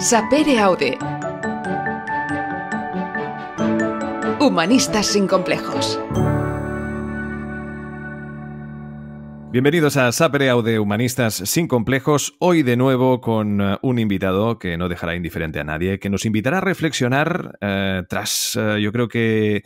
Sapere Aude. Humanistas sin complejos. Bienvenidos a Sapere Aude Humanistas sin complejos. Hoy de nuevo con eh, un invitado que no dejará indiferente a nadie, que nos invitará a reflexionar eh, tras, eh, yo creo que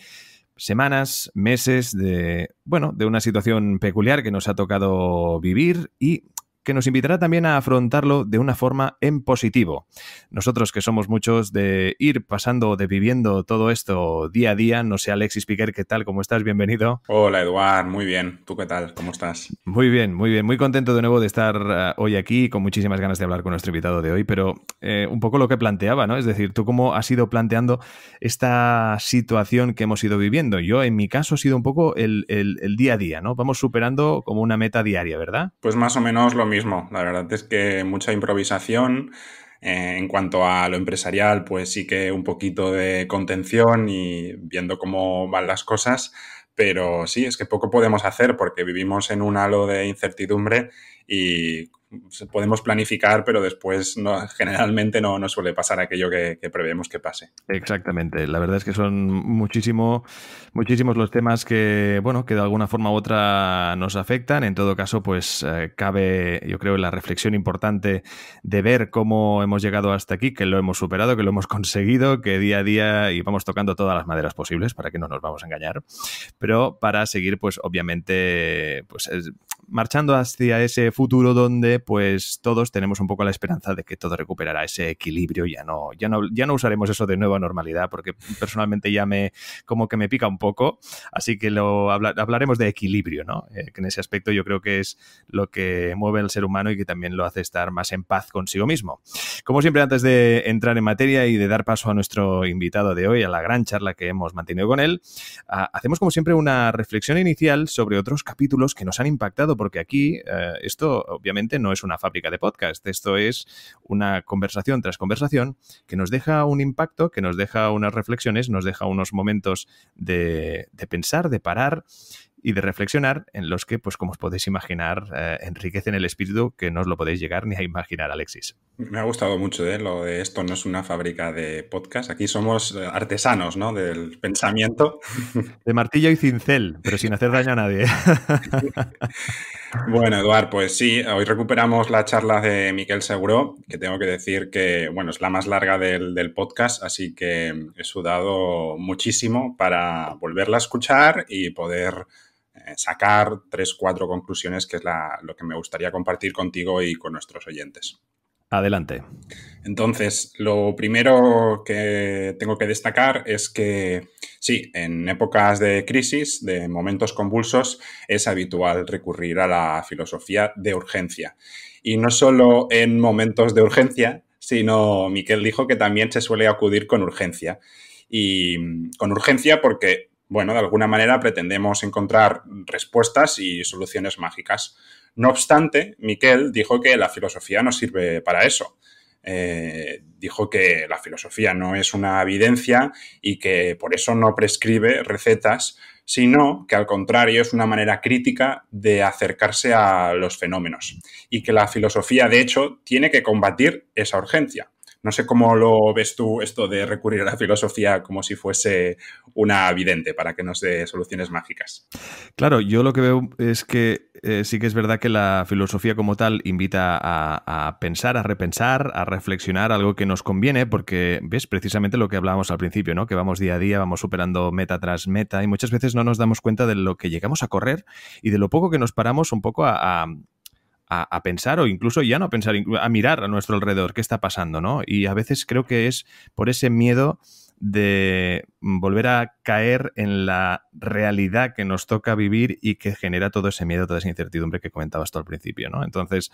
semanas, meses de, bueno, de una situación peculiar que nos ha tocado vivir y que nos invitará también a afrontarlo de una forma en positivo. Nosotros que somos muchos de ir pasando, de viviendo todo esto día a día, no sé Alexis Piquer, ¿qué tal? ¿Cómo estás? Bienvenido. Hola Eduard, muy bien. ¿Tú qué tal? ¿Cómo estás? Muy bien, muy bien. Muy contento de nuevo de estar eh, hoy aquí, con muchísimas ganas de hablar con nuestro invitado de hoy, pero eh, un poco lo que planteaba, ¿no? Es decir, tú cómo has ido planteando esta situación que hemos ido viviendo. Yo en mi caso ha sido un poco el, día a día, ¿no? Vamos superando como una meta diaria, ¿verdad? Pues más o menos lo mismo. La verdad es que mucha improvisación. Eh, en cuanto a lo empresarial, pues sí que un poquito de contención y viendo cómo van las cosas. Pero sí, es que poco podemos hacer porque vivimos en un halo de incertidumbre y podemos planificar, pero después no, generalmente no, no, suele pasar aquello que, que, prevemos que pase. Exactamente. La verdad es que son muchísimo, muchísimos los temas que, bueno, que de alguna forma u otra nos afectan. En todo caso, pues eh, cabe, yo creo, la reflexión importante de ver cómo hemos llegado hasta aquí, que lo hemos superado, que lo hemos conseguido, que día a día y vamos tocando todas las maderas posibles para que no nos vamos a engañar. Pero para seguir, pues obviamente, pues marchando hacia ese futuro donde pues todos tenemos un poco la esperanza de que todo recuperará ese equilibrio, ya no, ya no, ya no usaremos eso de nueva normalidad, porque personalmente ya me, como que me pica un poco, así que lo hablaremos de equilibrio, ¿no? Eh, que en ese aspecto yo creo que es lo que mueve al ser humano y que también lo hace estar más en paz consigo mismo. Como siempre, antes de entrar en materia y de dar paso a nuestro invitado de hoy, a la gran charla que hemos mantenido con él, ah, hacemos como siempre una reflexión inicial sobre otros capítulos que nos han impactado, porque aquí eh, esto obviamente no es una fábrica de podcast, esto es una conversación tras conversación que nos deja un impacto, que nos deja unas reflexiones, nos deja unos momentos de, de pensar, de parar y de reflexionar, en los que, pues como os podéis imaginar, eh, enriquecen el espíritu que no os lo podéis llegar ni a imaginar, Alexis. Me ha gustado mucho ¿eh? lo de esto no es una fábrica de podcast, aquí somos eh, artesanos ¿no? del pensamiento. De martillo y cincel, pero sin hacer daño a nadie. bueno, Eduard, pues sí, hoy recuperamos la charla de Miquel Seguro, que tengo que decir que, bueno, es la más larga del, del podcast, así que he sudado muchísimo para volverla a escuchar y poder eh, sacar tres, cuatro conclusiones, que es lo que me gustaría compartir contigo y con nuestros oyentes. Adelante. Entonces, lo primero que tengo que destacar es que sí, en épocas de crisis, de momentos convulsos, es habitual recurrir a la filosofía de urgencia. Y no solo en momentos de urgencia, sino Miquel dijo que también se suele acudir con urgencia. Y mm, con urgencia porque bueno, de alguna manera pretendemos encontrar respuestas y soluciones mágicas. No obstante, Miquel dijo que la filosofía no sirve para eso. Eh, dijo que la filosofía no es una evidencia y que por eso no prescribe recetas, sino que al contrario es una manera crítica de acercarse a los fenómenos y que la filosofía de hecho tiene que combatir esa urgencia. No sé cómo lo ves tú esto de recurrir a la filosofía como si fuese una vidente para que nos dé soluciones mágicas. Claro, yo lo que veo es que eh, sí que es verdad que la filosofía como tal invita a, pensar, a repensar, a reflexionar algo que nos conviene, porque ves precisamente lo que hablábamos al principio, ¿no? Que vamos día a día, vamos superando meta tras meta y muchas veces no nos damos cuenta de lo que llegamos a correr y de lo poco que nos paramos un poco a a, pensar o incluso ya no pensar, a mirar a nuestro alrededor qué está pasando, ¿no? Y a veces creo que es por ese miedo de volver a caer en la realidad que nos toca vivir y que genera todo ese miedo, toda esa incertidumbre que comentabas tú al principio, ¿no? Entonces,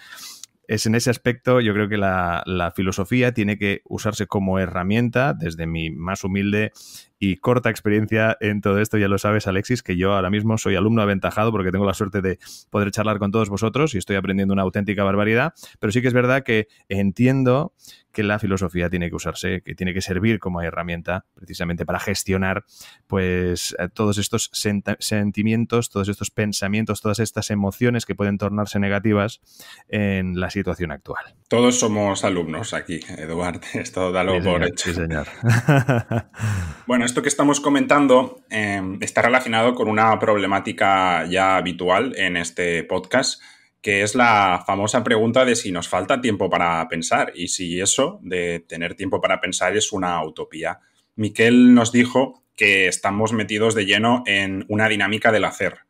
es en ese aspecto, yo creo que la, la, filosofía tiene que usarse como herramienta, desde mi más humilde y corta experiencia en todo esto. Ya lo sabes, Alexis, que yo ahora mismo soy alumno aventajado porque tengo la suerte de poder charlar con todos vosotros y estoy aprendiendo una auténtica barbaridad. Pero sí que es verdad que entiendo que la filosofía tiene que usarse, que tiene que servir como herramienta precisamente para gestionar pues eh, todos estos sentimientos, todos estos pensamientos, todas estas emociones que pueden tornarse negativas en la situación actual. Todos somos alumnos aquí, Eduardo esto da lo por hecho. Sí, bueno, esto que estamos comentando em, está relacionado con una problemática ya habitual en este podcast, que es la famosa pregunta de si nos falta tiempo para pensar y si eso de tener tiempo para pensar es una utopía. Miquel nos dijo que estamos metidos de lleno en una dinámica del hacer,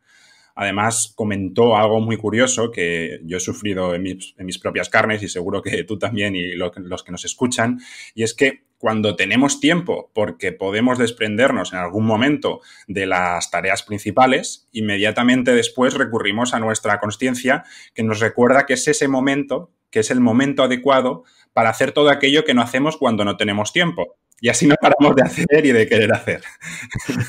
Además, comentó algo muy curioso que yo he sufrido en mis, propias carnes y seguro que tú también y los que nos escuchan, y es que cuando tenemos tiempo, porque podemos desprendernos en algún momento de las tareas principales, inmediatamente después recurrimos a nuestra conciencia que nos recuerda que es ese momento, que es el momento adecuado para hacer todo aquello que no hacemos cuando no tenemos tiempo. Y así no paramos de hacer y de querer hacer.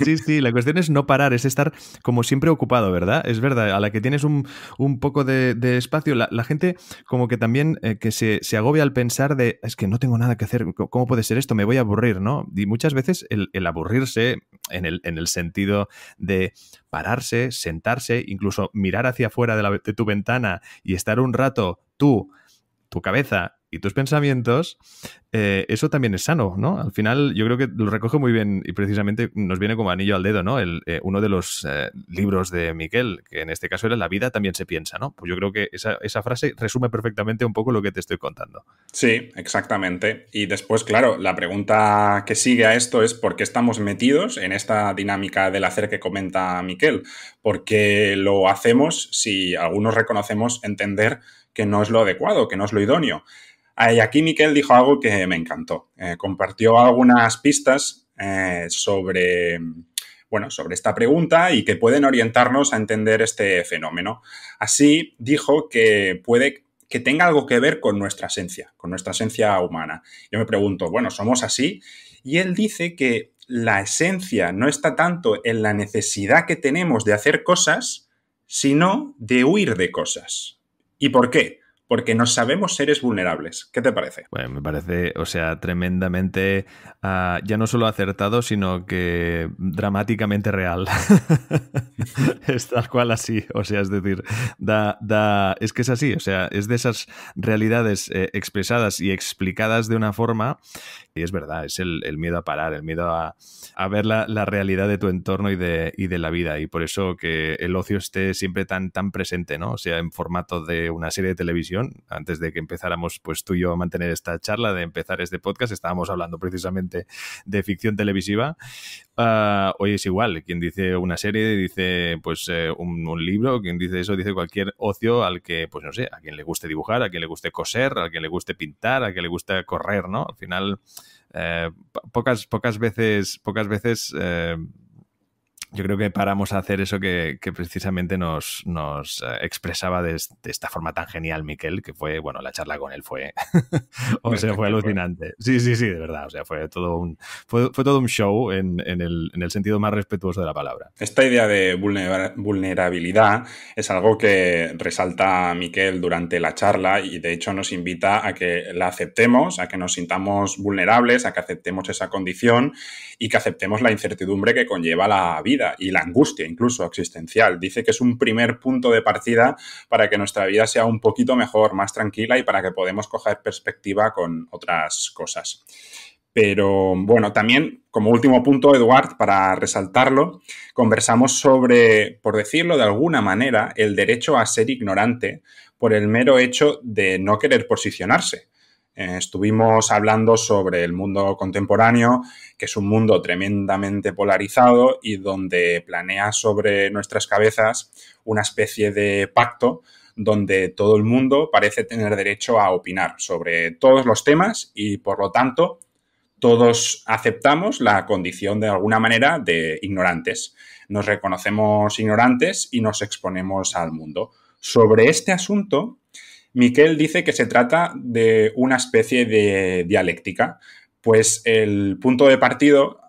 Sí, sí, la cuestión es no parar, es estar como siempre ocupado, ¿verdad? Es verdad, a la que tienes un, poco de, espacio, la, gente como que también eh, que se, agobia al pensar de, es que no tengo nada que hacer, ¿cómo puede ser esto? Me voy a aburrir, ¿no? Y muchas veces el, aburrirse en el, en el sentido de pararse, sentarse, incluso mirar hacia afuera de, de tu ventana y estar un rato tú tu cabeza y tus pensamientos, eh, eso también es sano, ¿no? Al final yo creo que lo recoge muy bien y precisamente nos viene como anillo al dedo, ¿no? El, eh, uno de los eh, libros de Miquel, que en este caso era La vida también se piensa, ¿no? Pues yo creo que esa, esa frase resume perfectamente un poco lo que te estoy contando. Sí, exactamente. Y después, claro, la pregunta que sigue a esto es por qué estamos metidos en esta dinámica del hacer que comenta Miquel. qué lo hacemos si algunos reconocemos entender que no es lo adecuado, que no es lo idóneo. Eh, aquí Miquel dijo algo que me encantó. Eh, compartió algunas pistas eh, sobre, bueno, sobre esta pregunta y que pueden orientarnos a entender este fenómeno. Así dijo que puede que tenga algo que ver con nuestra esencia, con nuestra esencia humana. Yo me pregunto, bueno, ¿somos así? Y él dice que la esencia no está tanto en la necesidad que tenemos de hacer cosas, sino de huir de cosas. ¿Y por qué? porque nos sabemos seres vulnerables. ¿Qué te parece? Bueno, me parece, o sea, tremendamente, ah, ya no solo acertado, sino que dramáticamente real. es tal cual así, o sea, es decir, da, es que es así, o sea, es de esas realidades eh, expresadas y explicadas de una forma y es verdad, es el, miedo a parar, el miedo a, ver la, realidad de tu entorno y de, la vida. Y por eso que el ocio esté siempre tan, tan presente, ¿no? O sea, en formato de una serie de televisión. Antes de que empezáramos, pues tú y yo a mantener esta charla, de empezar este podcast, estábamos hablando precisamente de ficción televisiva. Ah, hoy es igual, quien dice una serie, dice pues eh, un, un, libro, quien dice eso, dice cualquier ocio al que, pues no sé, a quien le guste dibujar, a quien le guste coser, a quien le guste pintar, a quien le guste correr, ¿no? Al final eh, pocas, pocas veces, pocas veces eh, yo creo que paramos a hacer eso que, precisamente nos, nos eh, expresaba de, esta forma tan genial Miquel, que fue, bueno, la charla con él fue, fue alucinante. Sí, sí, sí, de verdad, o sea, fue todo un, fue, todo un show en, el, en, el, sentido más respetuoso de la palabra. Esta idea de vulnerabilidad es algo que resalta Miquel durante la charla y de hecho nos invita a que la aceptemos, a que nos sintamos vulnerables, a que aceptemos esa condición y que aceptemos la incertidumbre que conlleva la vida y la angustia incluso existencial. Dice que es un primer punto de partida para que nuestra vida sea un poquito mejor, más tranquila y para que podemos coger perspectiva con otras cosas. Pero bueno, también como último punto, Eduard, para resaltarlo, conversamos sobre, por decirlo de alguna manera, el derecho a ser ignorante por el mero hecho de no querer posicionarse. Eh, estuvimos hablando sobre el mundo contemporáneo, que es un mundo tremendamente polarizado y donde planea sobre nuestras cabezas una especie de pacto donde todo el mundo parece tener derecho a opinar sobre todos los temas y por lo tanto todos aceptamos la condición de alguna manera de ignorantes. Nos reconocemos ignorantes y nos exponemos al mundo. Sobre este asunto Miquel dice que se trata de una especie de dialéctica, pues el punto de partida,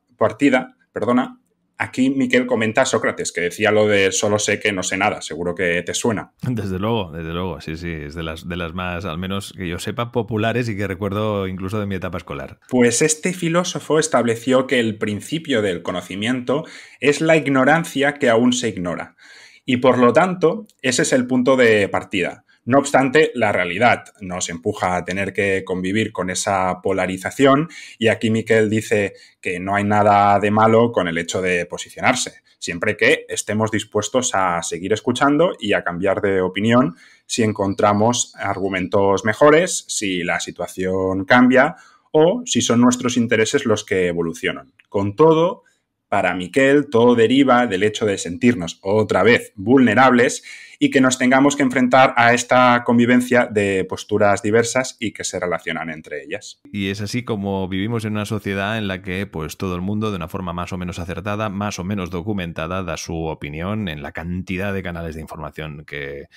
perdona, Aquí Miquel comenta a Sócrates, que decía lo de solo sé que no sé nada, seguro que te suena. Desde luego, desde luego, sí, sí, es las, de las más, al menos que yo sepa, populares y que recuerdo incluso de mi etapa escolar. Pues este filósofo estableció que el principio del conocimiento es la ignorancia que aún se ignora. Y por lo tanto, ese es el punto de partida. No obstante, la realidad nos empuja a tener que convivir con esa polarización y aquí Miquel dice que no hay nada de malo con el hecho de posicionarse, siempre que estemos dispuestos a seguir escuchando y a cambiar de opinión si encontramos argumentos mejores, si la situación cambia o si son nuestros intereses los que evolucionan. Con todo, para Miquel todo deriva del hecho de sentirnos otra vez vulnerables y que nos tengamos que enfrentar a esta convivencia de posturas diversas y que se relacionan entre ellas. Y es así como vivimos en una sociedad en la que pues todo el mundo de una forma más o menos acertada, más o menos documentada da su opinión en la cantidad de canales de información que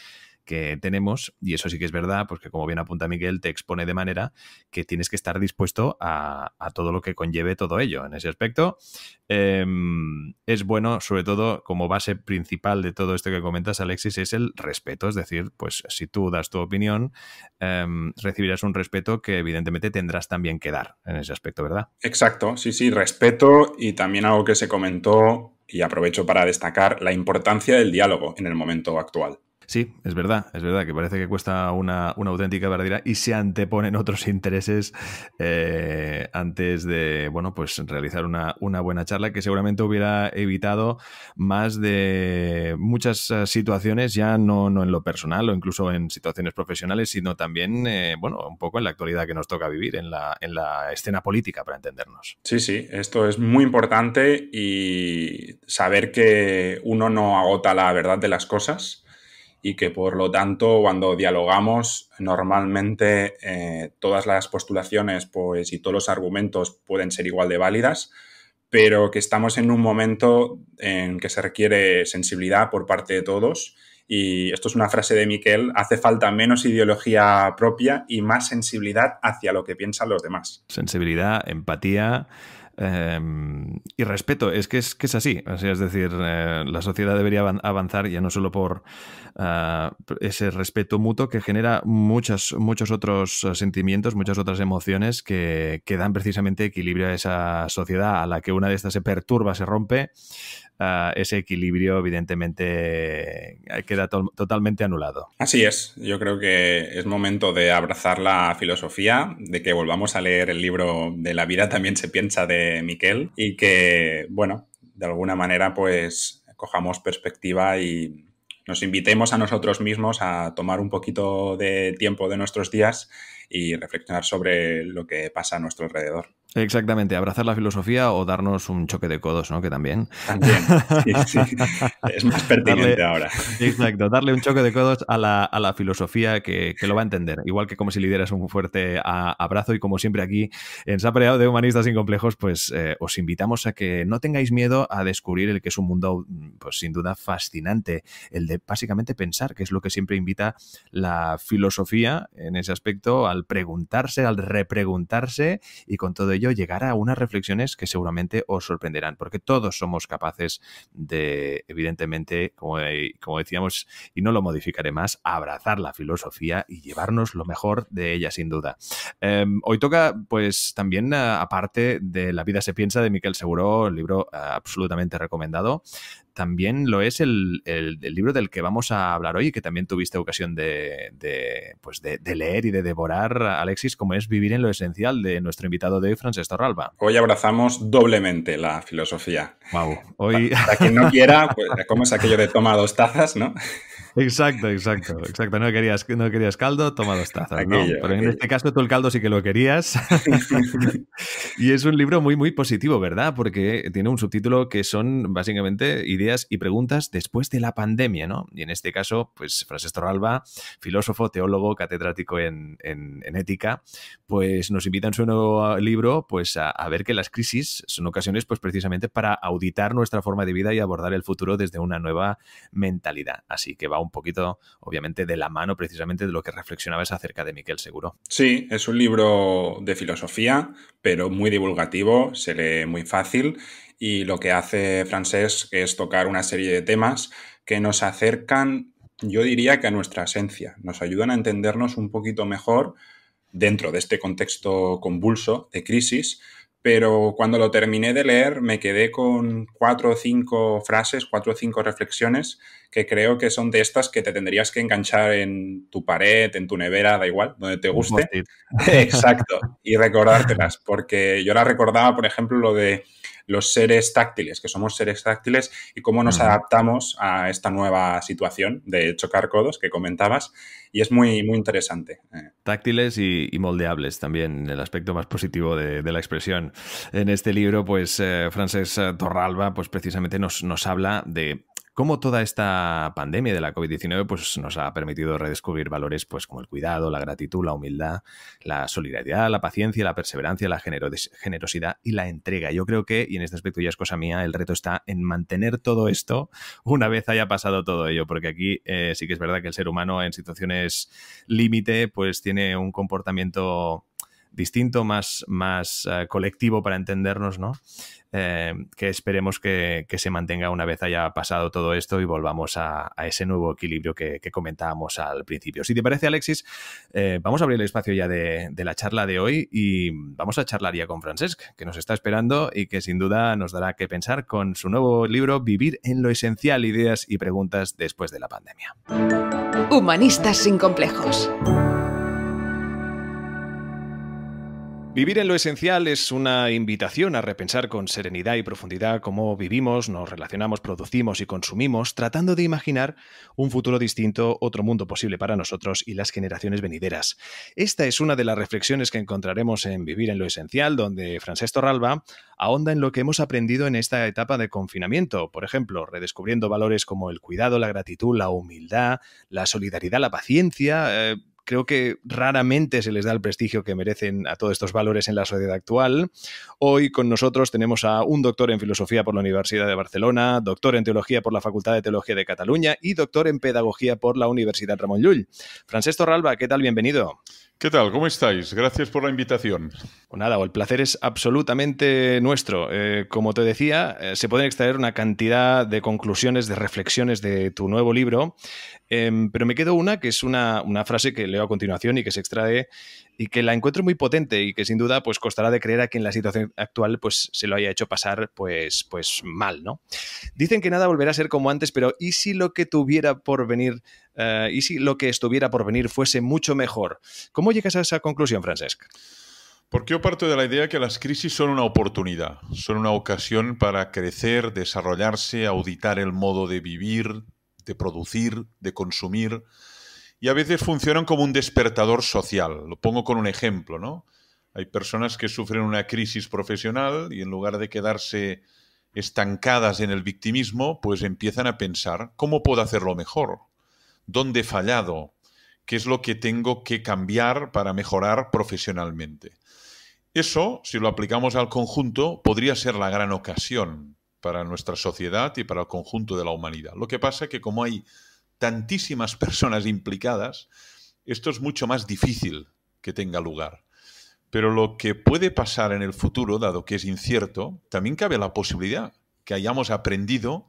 que tenemos, y eso sí que es verdad, porque pues como bien apunta Miguel, te expone de manera que tienes que estar dispuesto a, todo lo que conlleve todo ello. En ese aspecto, em, es bueno, sobre todo, como base principal de todo esto que comentas, Alexis, es el respeto. Es decir, pues si tú das tu opinión, em, recibirás un respeto que evidentemente tendrás también que dar en ese aspecto, ¿verdad? Exacto, sí, sí, respeto y también algo que se comentó y aprovecho para destacar la importancia del diálogo en el momento actual. Sí, es verdad, es verdad que parece que cuesta una, auténtica verdadera y se anteponen otros intereses eh, antes de, bueno, pues realizar una, buena charla que seguramente hubiera evitado más de muchas eh, situaciones, ya no, en lo personal o incluso en situaciones profesionales, sino también, eh, bueno, un poco en la actualidad que nos toca vivir, en la escena política, para entendernos. Sí, sí, esto es muy importante y saber que uno no agota la verdad de las cosas y que por lo tanto cuando dialogamos normalmente eh, todas las postulaciones pues, y todos los argumentos pueden ser igual de válidas, pero que estamos en un momento en que se requiere sensibilidad por parte de todos y esto es una frase de Miquel, hace falta menos ideología propia y más sensibilidad hacia lo que piensan los demás. Sensibilidad, empatía, Em, y respeto, es que es, que es así. es decir, eh, la sociedad debería avanzar ya no solo por ah, ese respeto mutuo que genera muchos, muchos otros eh, sentimientos, muchas otras emociones que, que, dan precisamente equilibrio a esa sociedad a la que una de estas se perturba, se rompe. Ah, ese equilibrio evidentemente eh, queda totalmente anulado. Así es, yo creo que es momento de abrazar la filosofía, de que volvamos a leer el libro de la vida también se piensa de Miquel y que, bueno, de alguna manera pues cojamos perspectiva y nos invitemos a nosotros mismos a tomar un poquito de tiempo de nuestros días y reflexionar sobre lo que pasa a nuestro alrededor. Exactamente, abrazar la filosofía o darnos un choque de codos, ¿no? Que también. También, Es más pertinente ahora. Exacto, darle un choque de codos a la, a la filosofía que, lo va a entender. Igual que como si lideras un fuerte abrazo y como siempre aquí en Sapreado de Humanistas Sin Complejos, pues eh, os invitamos a que no tengáis miedo a descubrir el que es un mundo, pues sin duda fascinante, el de básicamente pensar, que es lo que siempre invita la filosofía en ese aspecto, al preguntarse, al repreguntarse y con todo ello llegar a unas reflexiones que seguramente os sorprenderán, porque todos somos capaces de, evidentemente, eh, como, decíamos, y no lo modificaré más, abrazar la filosofía y llevarnos lo mejor de ella, sin duda. Em, hoy toca, pues, también, eh, aparte de La vida se piensa de Miquel Seguro, el libro eh, absolutamente recomendado, también lo es el, el, libro del que vamos a hablar hoy, y que también tuviste ocasión de, de pues de, leer y de devorar, Alexis, como es Vivir en lo Esencial, de nuestro invitado de hoy, Francisco Torralba. Hoy abrazamos doblemente la filosofía. Wow. Hoy... Para, quien no quiera, pues es aquello de toma dos tazas, ¿no? Exacto, exacto, exacto. No querías, no querías caldo, toma los tazas. ¿no? Pero en este caso tú el caldo sí que lo querías. y es un libro muy, muy positivo, ¿verdad? Porque tiene un subtítulo que son básicamente ideas y preguntas después de la pandemia, ¿no? Y en este caso, pues Francisco Torralba, filósofo, teólogo, catedrático en, ética, pues nos invita en su nuevo ah, libro pues a, ver que las crisis son ocasiones pues precisamente para auditar nuestra forma de vida y abordar el futuro desde una nueva mentalidad. Así que va un poquito, obviamente, de la mano precisamente de lo que reflexionabas acerca de Miquel Seguro. Sí, es un libro de filosofía, pero muy divulgativo, se lee muy fácil y lo que hace Francés es tocar una serie de temas que nos acercan, yo diría que a nuestra esencia, nos ayudan a entendernos un poquito mejor dentro de este contexto convulso de crisis, pero cuando lo terminé de leer me quedé con cuatro o cinco frases, cuatro o cinco reflexiones que creo que son de estas que te tendrías que enganchar en tu pared, en tu nevera, da igual, donde te guste. Exacto, y recordártelas, porque yo la recordaba, por ejemplo, lo de los seres táctiles, que somos seres táctiles, y cómo nos adaptamos a esta nueva situación de chocar codos que comentabas. Y es muy, muy interesante. Eh. Táctiles y, moldeables también, el aspecto más positivo de, la expresión. En este libro, pues eh, Francesc Torralba, pues precisamente nos habla de cómo toda esta pandemia de la COVID-19 pues, nos ha permitido redescubrir valores pues, como el cuidado, la gratitud, la humildad, la solidaridad, la paciencia, la perseverancia, la generosidad y la entrega. Yo creo que, y en este aspecto ya es cosa mía, el reto está en mantener todo esto una vez haya pasado todo ello, porque aquí eh, sí que es verdad que el ser humano en situaciones límite pues tiene un comportamiento distinto, más, más eh, colectivo para entendernos, ¿no? Eh, que esperemos que, se mantenga una vez haya pasado todo esto y volvamos a, ese nuevo equilibrio que, comentábamos al principio. Si te parece, Alexis, eh, vamos a abrir el espacio ya de, de, la charla de hoy y vamos a charlar ya con Francesc, que nos está esperando y que sin duda nos dará que pensar con su nuevo libro Vivir en lo esencial, ideas y preguntas después de la pandemia. Humanistas sin complejos Vivir en lo esencial es una invitación a repensar con serenidad y profundidad cómo vivimos, nos relacionamos, producimos y consumimos, tratando de imaginar un futuro distinto, otro mundo posible para nosotros y las generaciones venideras. Esta es una de las reflexiones que encontraremos en Vivir en lo esencial, donde Francesco Ralba ahonda en lo que hemos aprendido en esta etapa de confinamiento, por ejemplo, redescubriendo valores como el cuidado, la gratitud, la humildad, la solidaridad, la paciencia. Eh, creo que raramente se les da el prestigio que merecen a todos estos valores en la sociedad actual. Hoy con nosotros tenemos a un doctor en filosofía por la Universidad de Barcelona, doctor en teología por la Facultad de Teología de Cataluña y doctor en pedagogía por la Universidad Ramón Llull. Francesco Torralba, ¿qué tal? Bienvenido. ¿Qué tal? ¿Cómo estáis? Gracias por la invitación. Pues nada, el placer es absolutamente nuestro. Eh, como te decía, eh, se pueden extraer una cantidad de conclusiones, de reflexiones de tu nuevo libro, em, pero me quedo una que es una, frase que leo a continuación y que se extrae y que la encuentro muy potente y que sin duda pues costará de creer a quien en la situación actual pues se lo haya hecho pasar pues, pues mal, ¿no? Dicen que nada volverá a ser como antes, pero ¿y si lo que tuviera por venir eh, y si lo que estuviera por venir fuese mucho mejor. ¿Cómo llegas a esa conclusión, Francesca? Porque yo parto de la idea que las crisis son una oportunidad, son una ocasión para crecer, desarrollarse, auditar el modo de vivir, de producir, de consumir, y a veces funcionan como un despertador social. Lo pongo con un ejemplo, ¿no? Hay personas que sufren una crisis profesional y en lugar de quedarse estancadas en el victimismo, pues empiezan a pensar, ¿cómo puedo hacerlo mejor? dónde he fallado, qué es lo que tengo que cambiar para mejorar profesionalmente. Eso, si lo aplicamos al conjunto, podría ser la gran ocasión para nuestra sociedad y para el conjunto de la humanidad. Lo que pasa es que como hay tantísimas personas implicadas, esto es mucho más difícil que tenga lugar. Pero lo que puede pasar en el futuro, dado que es incierto, también cabe la posibilidad que hayamos aprendido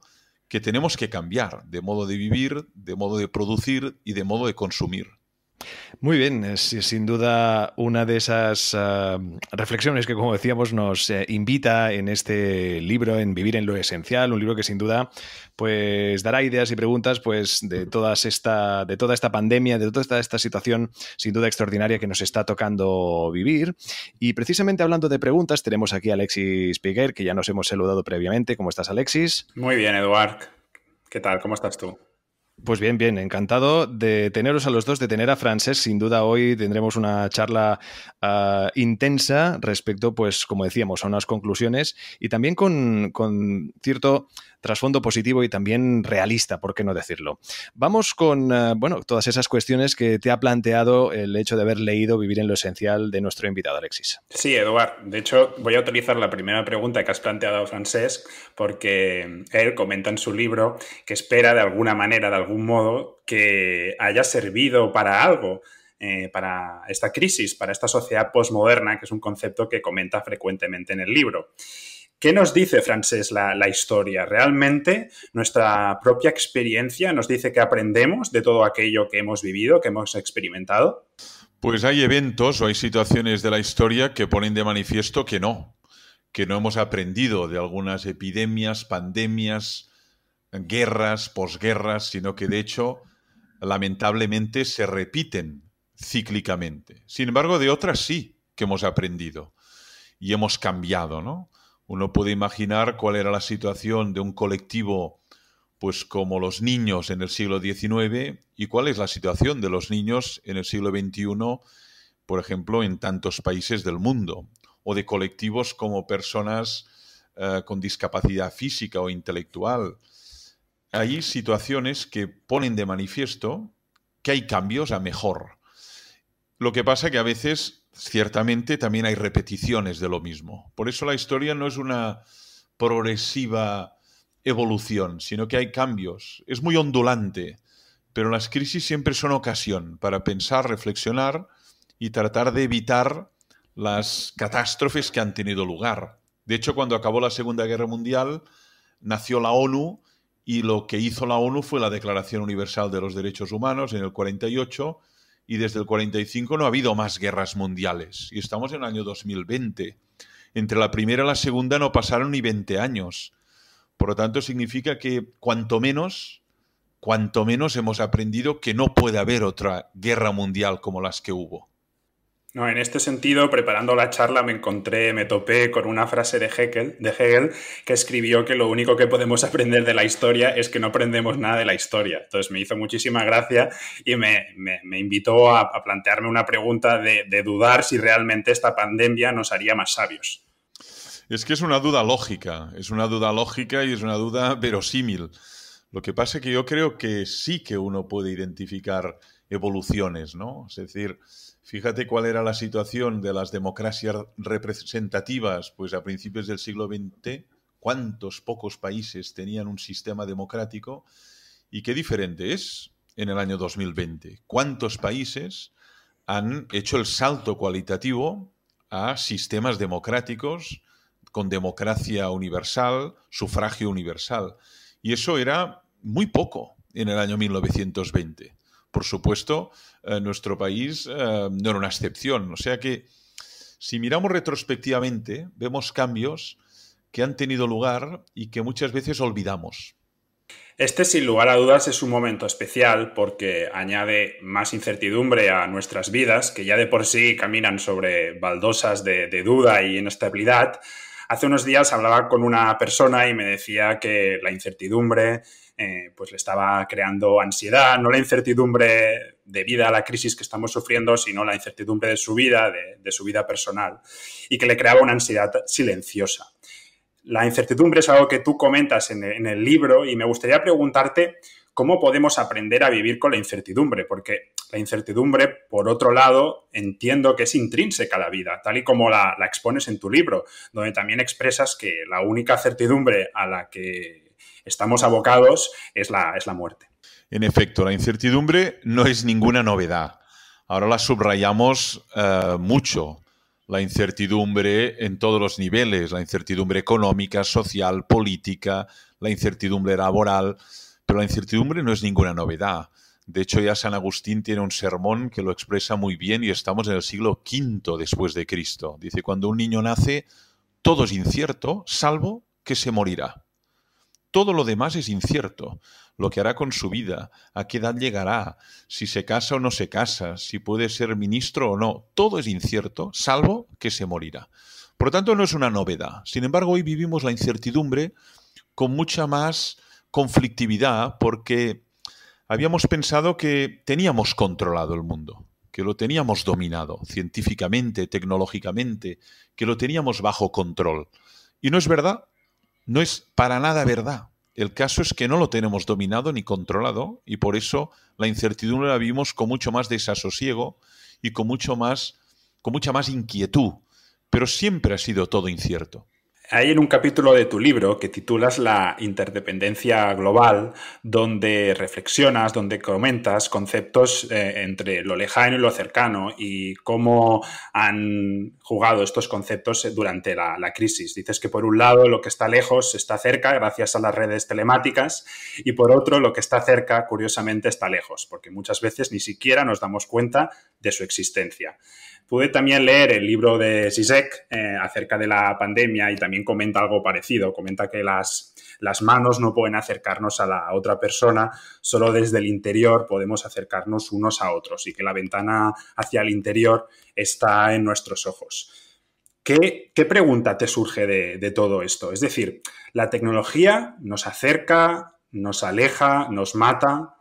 que tenemos que cambiar de modo de vivir, de modo de producir y de modo de consumir. Muy bien, es sin duda una de esas eh, reflexiones que, como decíamos, nos eh, invita en este libro, en Vivir en lo Esencial, un libro que sin duda pues dará ideas y preguntas pues, de, esta, de toda esta pandemia, de toda esta, esta situación sin duda extraordinaria que nos está tocando vivir. Y precisamente hablando de preguntas, tenemos aquí a Alexis Piguer, que ya nos hemos saludado previamente. ¿Cómo estás, Alexis? Muy bien, Eduard. ¿Qué tal? ¿Cómo estás tú? Pues bien, bien, encantado de teneros a los dos, de tener a Francesc, Sin duda hoy tendremos una charla ah, intensa respecto, pues, como decíamos, a unas conclusiones y también con, cierto trasfondo positivo y también realista, ¿por qué no decirlo? Vamos con, ah, bueno, todas esas cuestiones que te ha planteado el hecho de haber leído Vivir en lo Esencial de nuestro invitado, Alexis. Sí, Eduard. De hecho, voy a utilizar la primera pregunta que has planteado, a Francesc porque eh, él comenta en su libro que espera de alguna manera, algún modo que haya servido para algo, eh, para esta crisis, para esta sociedad posmoderna, que es un concepto que comenta frecuentemente en el libro. ¿Qué nos dice, Francés, la, la, historia? ¿Realmente nuestra propia experiencia nos dice que aprendemos de todo aquello que hemos vivido, que hemos experimentado? Pues hay eventos o hay situaciones de la historia que ponen de manifiesto que no, que no hemos aprendido de algunas epidemias, pandemias, guerras, posguerras, sino que de hecho, lamentablemente, se repiten cíclicamente. Sin embargo, de otras sí que hemos aprendido y hemos cambiado, ¿no? Uno puede imaginar cuál era la situación de un colectivo, pues como los niños en el siglo XIX y cuál es la situación de los niños en el siglo XXI, por ejemplo, en tantos países del mundo, o de colectivos como personas eh, con discapacidad física o intelectual, hay situaciones que ponen de manifiesto que hay cambios a mejor. Lo que pasa es que a veces, ciertamente, también hay repeticiones de lo mismo. Por eso la historia no es una progresiva evolución, sino que hay cambios. Es muy ondulante, pero las crisis siempre son ocasión para pensar, reflexionar y tratar de evitar las catástrofes que han tenido lugar. De hecho, cuando acabó la Segunda Guerra Mundial, nació la ONU y lo que hizo la ONU fue la Declaración Universal de los Derechos Humanos en el 48 y desde el 45 no ha habido más guerras mundiales. Y estamos en el año 2020. Entre la primera y la segunda no pasaron ni 20 años. Por lo tanto, significa que cuanto menos, cuanto menos hemos aprendido que no puede haber otra guerra mundial como las que hubo. No, en este sentido, preparando la charla me encontré, me topé con una frase de Hegel, de Hegel que escribió que lo único que podemos aprender de la historia es que no aprendemos nada de la historia. Entonces me hizo muchísima gracia y me, invitó a, plantearme una pregunta de, de dudar si realmente esta pandemia nos haría más sabios. Es que es una duda lógica, es una duda lógica y es una duda verosímil. Lo que pasa es que yo creo que sí que uno puede identificar evoluciones, ¿no? Es decir, Fíjate cuál era la situación de las democracias representativas, pues a principios del siglo XX, cuántos pocos países tenían un sistema democrático y qué diferente es en el año 2020. ¿Cuántos países han hecho el salto cualitativo a sistemas democráticos con democracia universal, sufragio universal? Y eso era muy poco en el año 1920 por supuesto, eh, nuestro país eh, no era una excepción. O sea que, si miramos retrospectivamente, vemos cambios que han tenido lugar y que muchas veces olvidamos. Este, sin lugar a dudas, es un momento especial porque añade más incertidumbre a nuestras vidas, que ya de por sí caminan sobre baldosas de, de, duda y inestabilidad. Hace unos días hablaba con una persona y me decía que la incertidumbre eh, pues le estaba creando ansiedad, no la incertidumbre debida a la crisis que estamos sufriendo, sino la incertidumbre de su vida, de, su vida personal, y que le creaba una ansiedad silenciosa. La incertidumbre es algo que tú comentas en el, libro y me gustaría preguntarte cómo podemos aprender a vivir con la incertidumbre, porque la incertidumbre, por otro lado, entiendo que es intrínseca a la vida, tal y como la, la, expones en tu libro, donde también expresas que la única certidumbre a la que estamos abocados es la, es la muerte. En efecto, la incertidumbre no es ninguna novedad. Ahora la subrayamos eh, mucho, la incertidumbre en todos los niveles, la incertidumbre económica, social, política, la incertidumbre laboral, pero la incertidumbre no es ninguna novedad. De hecho, ya San Agustín tiene un sermón que lo expresa muy bien y estamos en el siglo V después de Cristo. Dice, cuando un niño nace, todo es incierto, salvo que se morirá. Todo lo demás es incierto. Lo que hará con su vida, a qué edad llegará, si se casa o no se casa, si puede ser ministro o no, todo es incierto, salvo que se morirá. Por lo tanto, no es una novedad. Sin embargo, hoy vivimos la incertidumbre con mucha más conflictividad porque habíamos pensado que teníamos controlado el mundo, que lo teníamos dominado científicamente, tecnológicamente, que lo teníamos bajo control. Y no es verdad, no es para nada verdad. El caso es que no lo tenemos dominado ni controlado y por eso la incertidumbre la vimos con mucho más desasosiego y con mucho más con mucha más inquietud, pero siempre ha sido todo incierto hay en un capítulo de tu libro que titulas La interdependencia global, donde reflexionas, donde comentas conceptos eh, entre lo lejano y lo cercano y cómo han jugado estos conceptos durante la, crisis. Dices que por un lado lo que está lejos está cerca gracias a las redes telemáticas y por otro lo que está cerca curiosamente está lejos, porque muchas veces ni siquiera nos damos cuenta de su existencia. Pude también leer el libro de Zizek eh, acerca de la pandemia y también comenta algo parecido, comenta que las, las manos no pueden acercarnos a la otra persona, solo desde el interior podemos acercarnos unos a otros y que la ventana hacia el interior está en nuestros ojos. ¿Qué, pregunta te surge de, de, todo esto? Es decir, ¿la tecnología nos acerca, nos aleja, nos mata?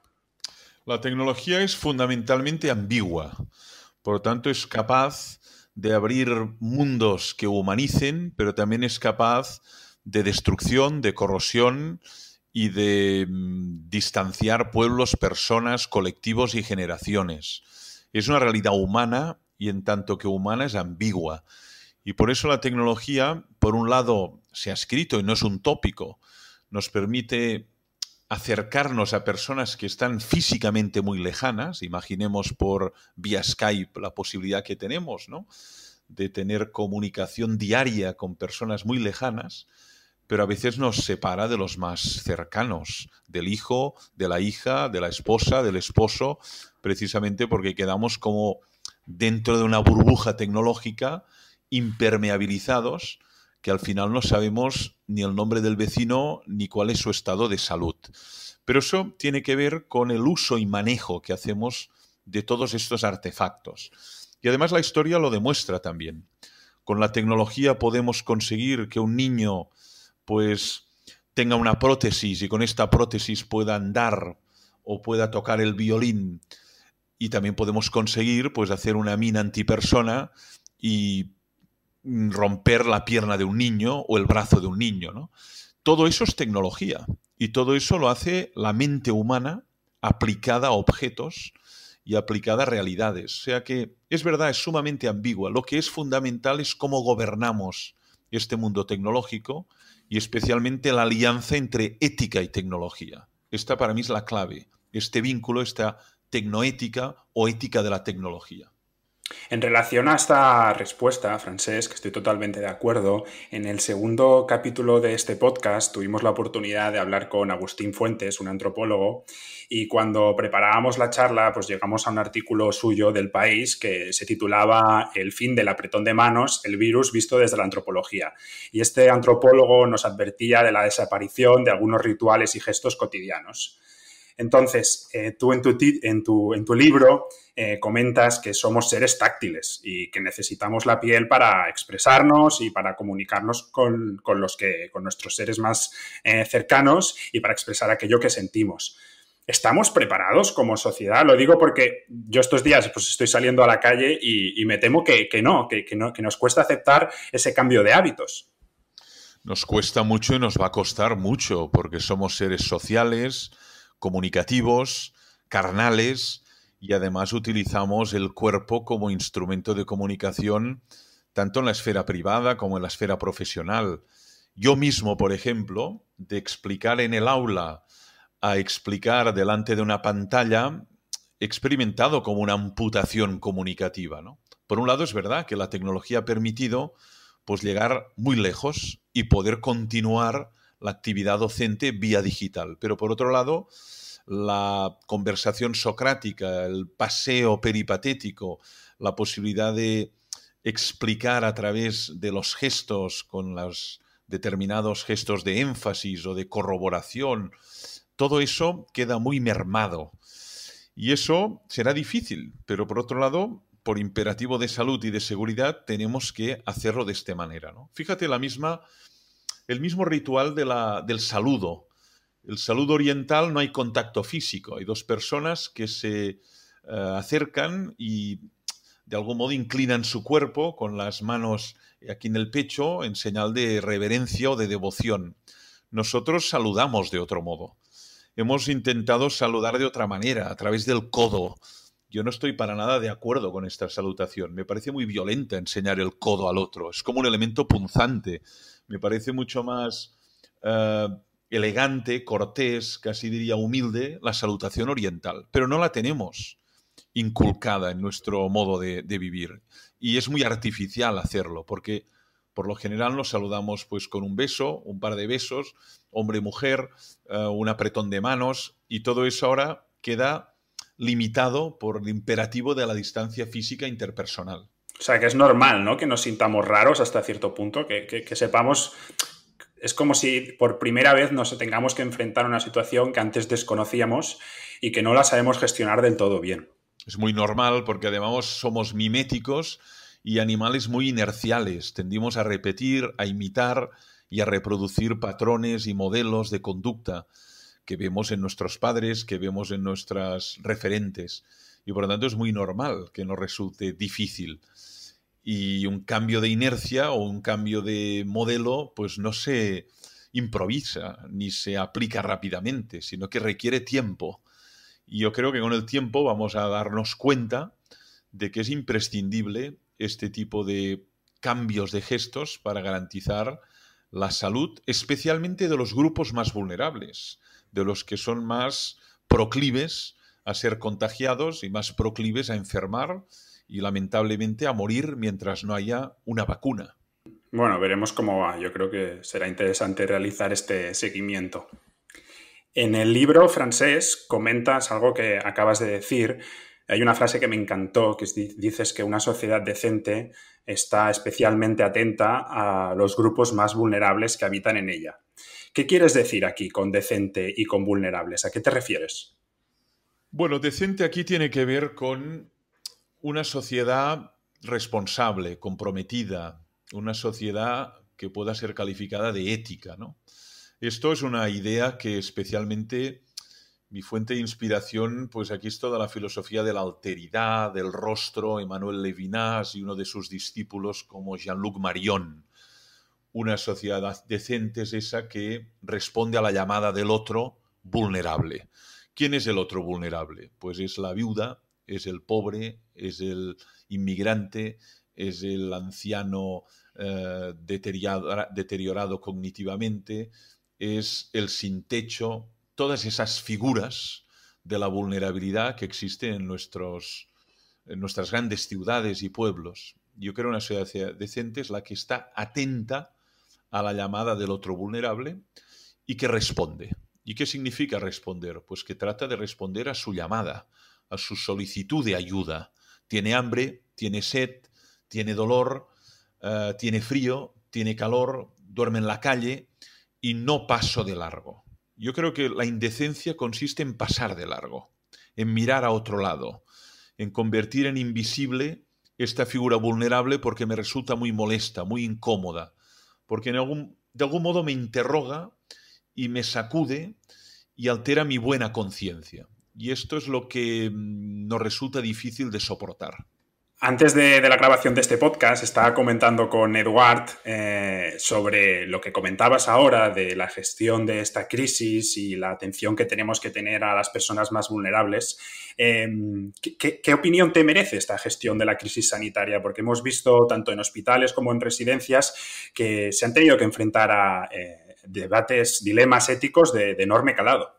La tecnología es fundamentalmente ambigua. Por lo tanto, es capaz de abrir mundos que humanicen, pero también es capaz de destrucción, de corrosión y de mm, distanciar pueblos, personas, colectivos y generaciones. Es una realidad humana y en tanto que humana es ambigua. Y por eso la tecnología, por un lado, se ha escrito y no es un tópico, nos permite acercarnos a personas que están físicamente muy lejanas, imaginemos por vía Skype la posibilidad que tenemos, de tener comunicación diaria con personas muy lejanas, pero a veces nos separa de los más cercanos, del hijo, de la hija, de la esposa, del esposo, precisamente porque quedamos como dentro de una burbuja tecnológica, impermeabilizados, que al final no sabemos ni el nombre del vecino ni cuál es su estado de salud. Pero eso tiene que ver con el uso y manejo que hacemos de todos estos artefactos. Y además la historia lo demuestra también. Con la tecnología podemos conseguir que un niño pues tenga una prótesis y con esta prótesis pueda andar o pueda tocar el violín. Y también podemos conseguir pues hacer una mina antipersona y romper la pierna de un niño o el brazo de un niño. Todo eso es tecnología y todo eso lo hace la mente humana aplicada a objetos y aplicada a realidades. O sea que es verdad, es sumamente ambigua. Lo que es fundamental es cómo gobernamos este mundo tecnológico y especialmente la alianza entre ética y tecnología. Esta para mí es la clave, este vínculo, esta tecnoética o ética de la tecnología. En relación a esta respuesta, que estoy totalmente de acuerdo. En el segundo capítulo de este podcast tuvimos la oportunidad de hablar con Agustín Fuentes, un antropólogo, y cuando preparábamos la charla, pues llegamos a un artículo suyo del país que se titulaba El fin del apretón de manos, el virus visto desde la antropología. Y este antropólogo nos advertía de la desaparición de algunos rituales y gestos cotidianos. Entonces, eh, tú en tu, libro eh, comentas que somos seres táctiles y que necesitamos la piel para expresarnos y para comunicarnos con, los que, con nuestros seres más eh, cercanos y para expresar aquello que sentimos. ¿Estamos preparados como sociedad? Lo digo porque yo estos días pues, estoy saliendo a la calle y, me temo que, no, que no, que nos cuesta aceptar ese cambio de hábitos. Nos cuesta mucho y nos va a costar mucho porque somos seres sociales, comunicativos, carnales, y además utilizamos el cuerpo como instrumento de comunicación tanto en la esfera privada como en la esfera profesional. Yo mismo, por ejemplo, de explicar en el aula a explicar delante de una pantalla, he experimentado como una amputación comunicativa. Por un lado, es verdad que la tecnología ha permitido pues, llegar muy lejos y poder continuar la actividad docente vía digital. Pero por otro lado, la conversación socrática, el paseo peripatético, la posibilidad de explicar a través de los gestos, con los determinados gestos de énfasis o de corroboración, todo eso queda muy mermado. Y eso será difícil, pero por otro lado, por imperativo de salud y de seguridad, tenemos que hacerlo de esta manera. Fíjate la misma el mismo ritual del saludo. El saludo oriental no hay contacto físico, hay dos personas que se eh, acercan y de algún modo inclinan su cuerpo con las manos aquí en el pecho en señal de reverencia o de devoción. Nosotros saludamos de otro modo. Hemos intentado saludar de otra manera, a través del codo. Yo no estoy para nada de acuerdo con esta salutación. Me parece muy violenta enseñar el codo al otro. Es como un elemento punzante me parece mucho más eh, elegante, cortés, casi diría humilde, la salutación oriental, pero no la tenemos inculcada en nuestro modo de, vivir y es muy artificial hacerlo porque por lo general nos saludamos pues con un beso, un par de besos, hombre mujer, eh, un apretón de manos y todo eso ahora queda limitado por el imperativo de la distancia física interpersonal. O sea, que es normal, ¿no? Que nos sintamos raros hasta cierto punto, que, que, que sepamos es como si por primera vez nos tengamos que enfrentar a una situación que antes desconocíamos y que no la sabemos gestionar del todo bien. Es muy normal porque además somos miméticos y animales muy inerciales. Tendimos a repetir, a imitar y a reproducir patrones y modelos de conducta que vemos en nuestros padres, que vemos en nuestras referentes. Y por lo tanto es muy normal que nos resulte difícil y un cambio de inercia o un cambio de modelo pues no se improvisa ni se aplica rápidamente, sino que requiere tiempo. Y yo creo que con el tiempo vamos a darnos cuenta de que es imprescindible este tipo de cambios de gestos para garantizar la salud, especialmente de los grupos más vulnerables, de los que son más proclives a ser contagiados y más proclives a enfermar y lamentablemente a morir mientras no haya una vacuna. Bueno, veremos cómo va. Yo creo que será interesante realizar este seguimiento. En el libro francés comentas algo que acabas de decir. Hay una frase que me encantó, que dices que una sociedad decente está especialmente atenta a los grupos más vulnerables que habitan en ella. ¿Qué quieres decir aquí con decente y con vulnerables? ¿A qué te refieres? Bueno, decente aquí tiene que ver con una sociedad responsable, comprometida, una sociedad que pueda ser calificada de ética. ¿no? Esto es una idea que especialmente mi fuente de inspiración, pues aquí es toda la filosofía de la alteridad, del rostro, Emmanuel Levinas y uno de sus discípulos como Jean-Luc Marion. Una sociedad decente es esa que responde a la llamada del otro vulnerable. ¿Quién es el otro vulnerable? Pues es la viuda, es el pobre, es el inmigrante, es el anciano eh, deteriorado, cognitivamente, es el sin techo, todas esas figuras de la vulnerabilidad que existen en, nuestros, en nuestras grandes ciudades y pueblos. Yo creo que una sociedad decente es la que está atenta a la llamada del otro vulnerable y que responde. ¿Y qué significa responder? Pues que trata de responder a su llamada, su solicitud de ayuda. Tiene hambre, tiene sed, tiene dolor, eh, tiene frío, tiene calor, duerme en la calle y no paso de largo. Yo creo que la indecencia consiste en pasar de largo, en mirar a otro lado, en convertir en invisible esta figura vulnerable porque me resulta muy molesta, muy incómoda, porque de algún modo me interroga y me sacude y altera mi buena conciencia y esto es lo que mm, nos resulta difícil de soportar. Antes de, la grabación de este podcast estaba comentando con Eduard eh, sobre lo que comentabas ahora de la gestión de esta crisis y la atención que tenemos que tener a las personas más vulnerables. Em, ¿qué, opinión te merece esta gestión de la crisis sanitaria? Porque hemos visto tanto en hospitales como en residencias que se han tenido que enfrentar a eh, debates, dilemas éticos de enorme calado.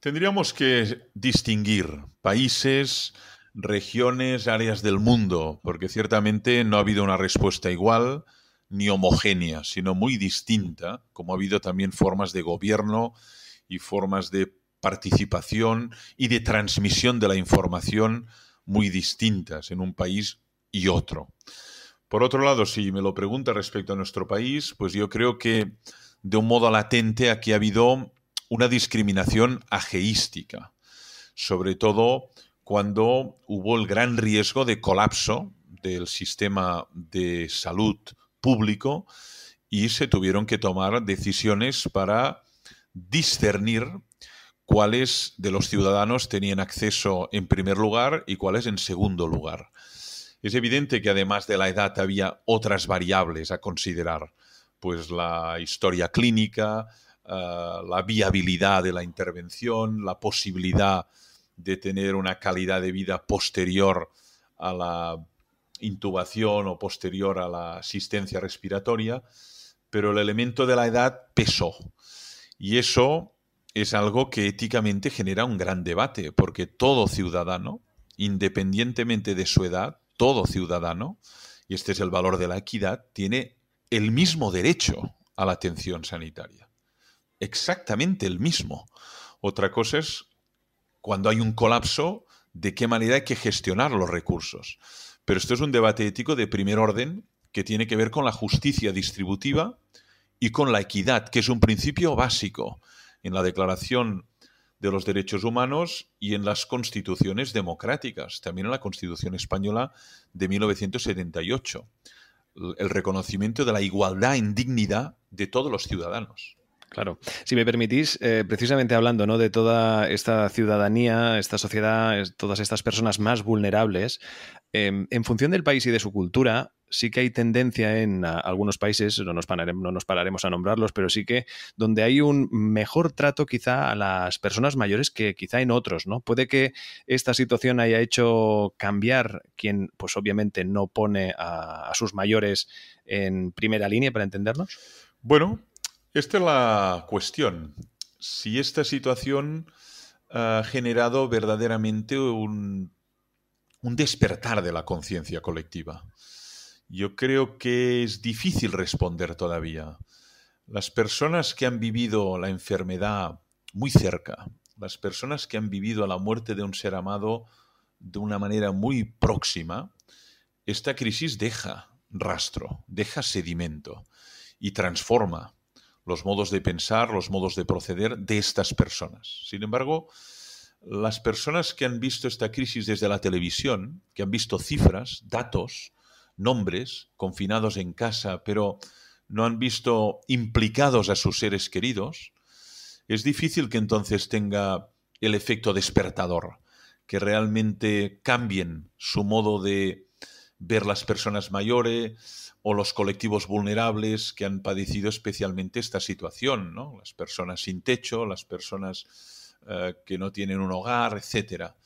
Tendríamos que distinguir países, regiones, áreas del mundo, porque ciertamente no ha habido una respuesta igual ni homogénea, sino muy distinta, como ha habido también formas de gobierno y formas de participación y de transmisión de la información muy distintas en un país y otro. Por otro lado, si me lo pregunta respecto a nuestro país, pues yo creo que de un modo latente aquí ha habido una discriminación ageística, sobre todo cuando hubo el gran riesgo de colapso del sistema de salud público y se tuvieron que tomar decisiones para discernir cuáles de los ciudadanos tenían acceso en primer lugar y cuáles en segundo lugar. Es evidente que además de la edad había otras variables a considerar, pues la historia clínica, Ah, la viabilidad de la intervención, la posibilidad de tener una calidad de vida posterior a la intubación o posterior a la asistencia respiratoria, pero el elemento de la edad pesó. Y eso es algo que éticamente genera un gran debate, porque todo ciudadano, independientemente de su edad, todo ciudadano, y este es el valor de la equidad, tiene el mismo derecho a la atención sanitaria exactamente el mismo. Otra cosa es cuando hay un colapso, de qué manera hay que gestionar los recursos. Pero esto es un debate ético de primer orden que tiene que ver con la justicia distributiva y con la equidad, que es un principio básico en la Declaración de los Derechos Humanos y en las constituciones democráticas, también en la Constitución Española de 1978, el reconocimiento de la igualdad en dignidad de todos los ciudadanos. Claro. Si me permitís, eh, precisamente hablando ¿no? de toda esta ciudadanía, esta sociedad, todas estas personas más vulnerables, em, en función del país y de su cultura, sí que hay tendencia en algunos países, no nos, pararemos, a nombrarlos, pero sí que donde hay un mejor trato quizá a las personas mayores que quizá en otros, ¿no? Puede que esta situación haya hecho cambiar quien, pues obviamente, no pone a sus mayores en primera línea, para entendernos. Bueno, esta es la cuestión. Si esta situación ha generado verdaderamente un, un despertar de la conciencia colectiva. Yo creo que es difícil responder todavía. Las personas que han vivido la enfermedad muy cerca, las personas que han vivido la muerte de un ser amado de una manera muy próxima, esta crisis deja rastro, deja sedimento y transforma los modos de pensar, los modos de proceder de estas personas. Sin embargo, las personas que han visto esta crisis desde la televisión, que han visto cifras, datos, nombres, confinados en casa, pero no han visto implicados a sus seres queridos, es difícil que entonces tenga el efecto despertador, que realmente cambien su modo de ver las personas mayores o los colectivos vulnerables que han padecido especialmente esta situación, ¿no? Las personas sin techo, las personas eh, que no tienen un hogar, etcétera.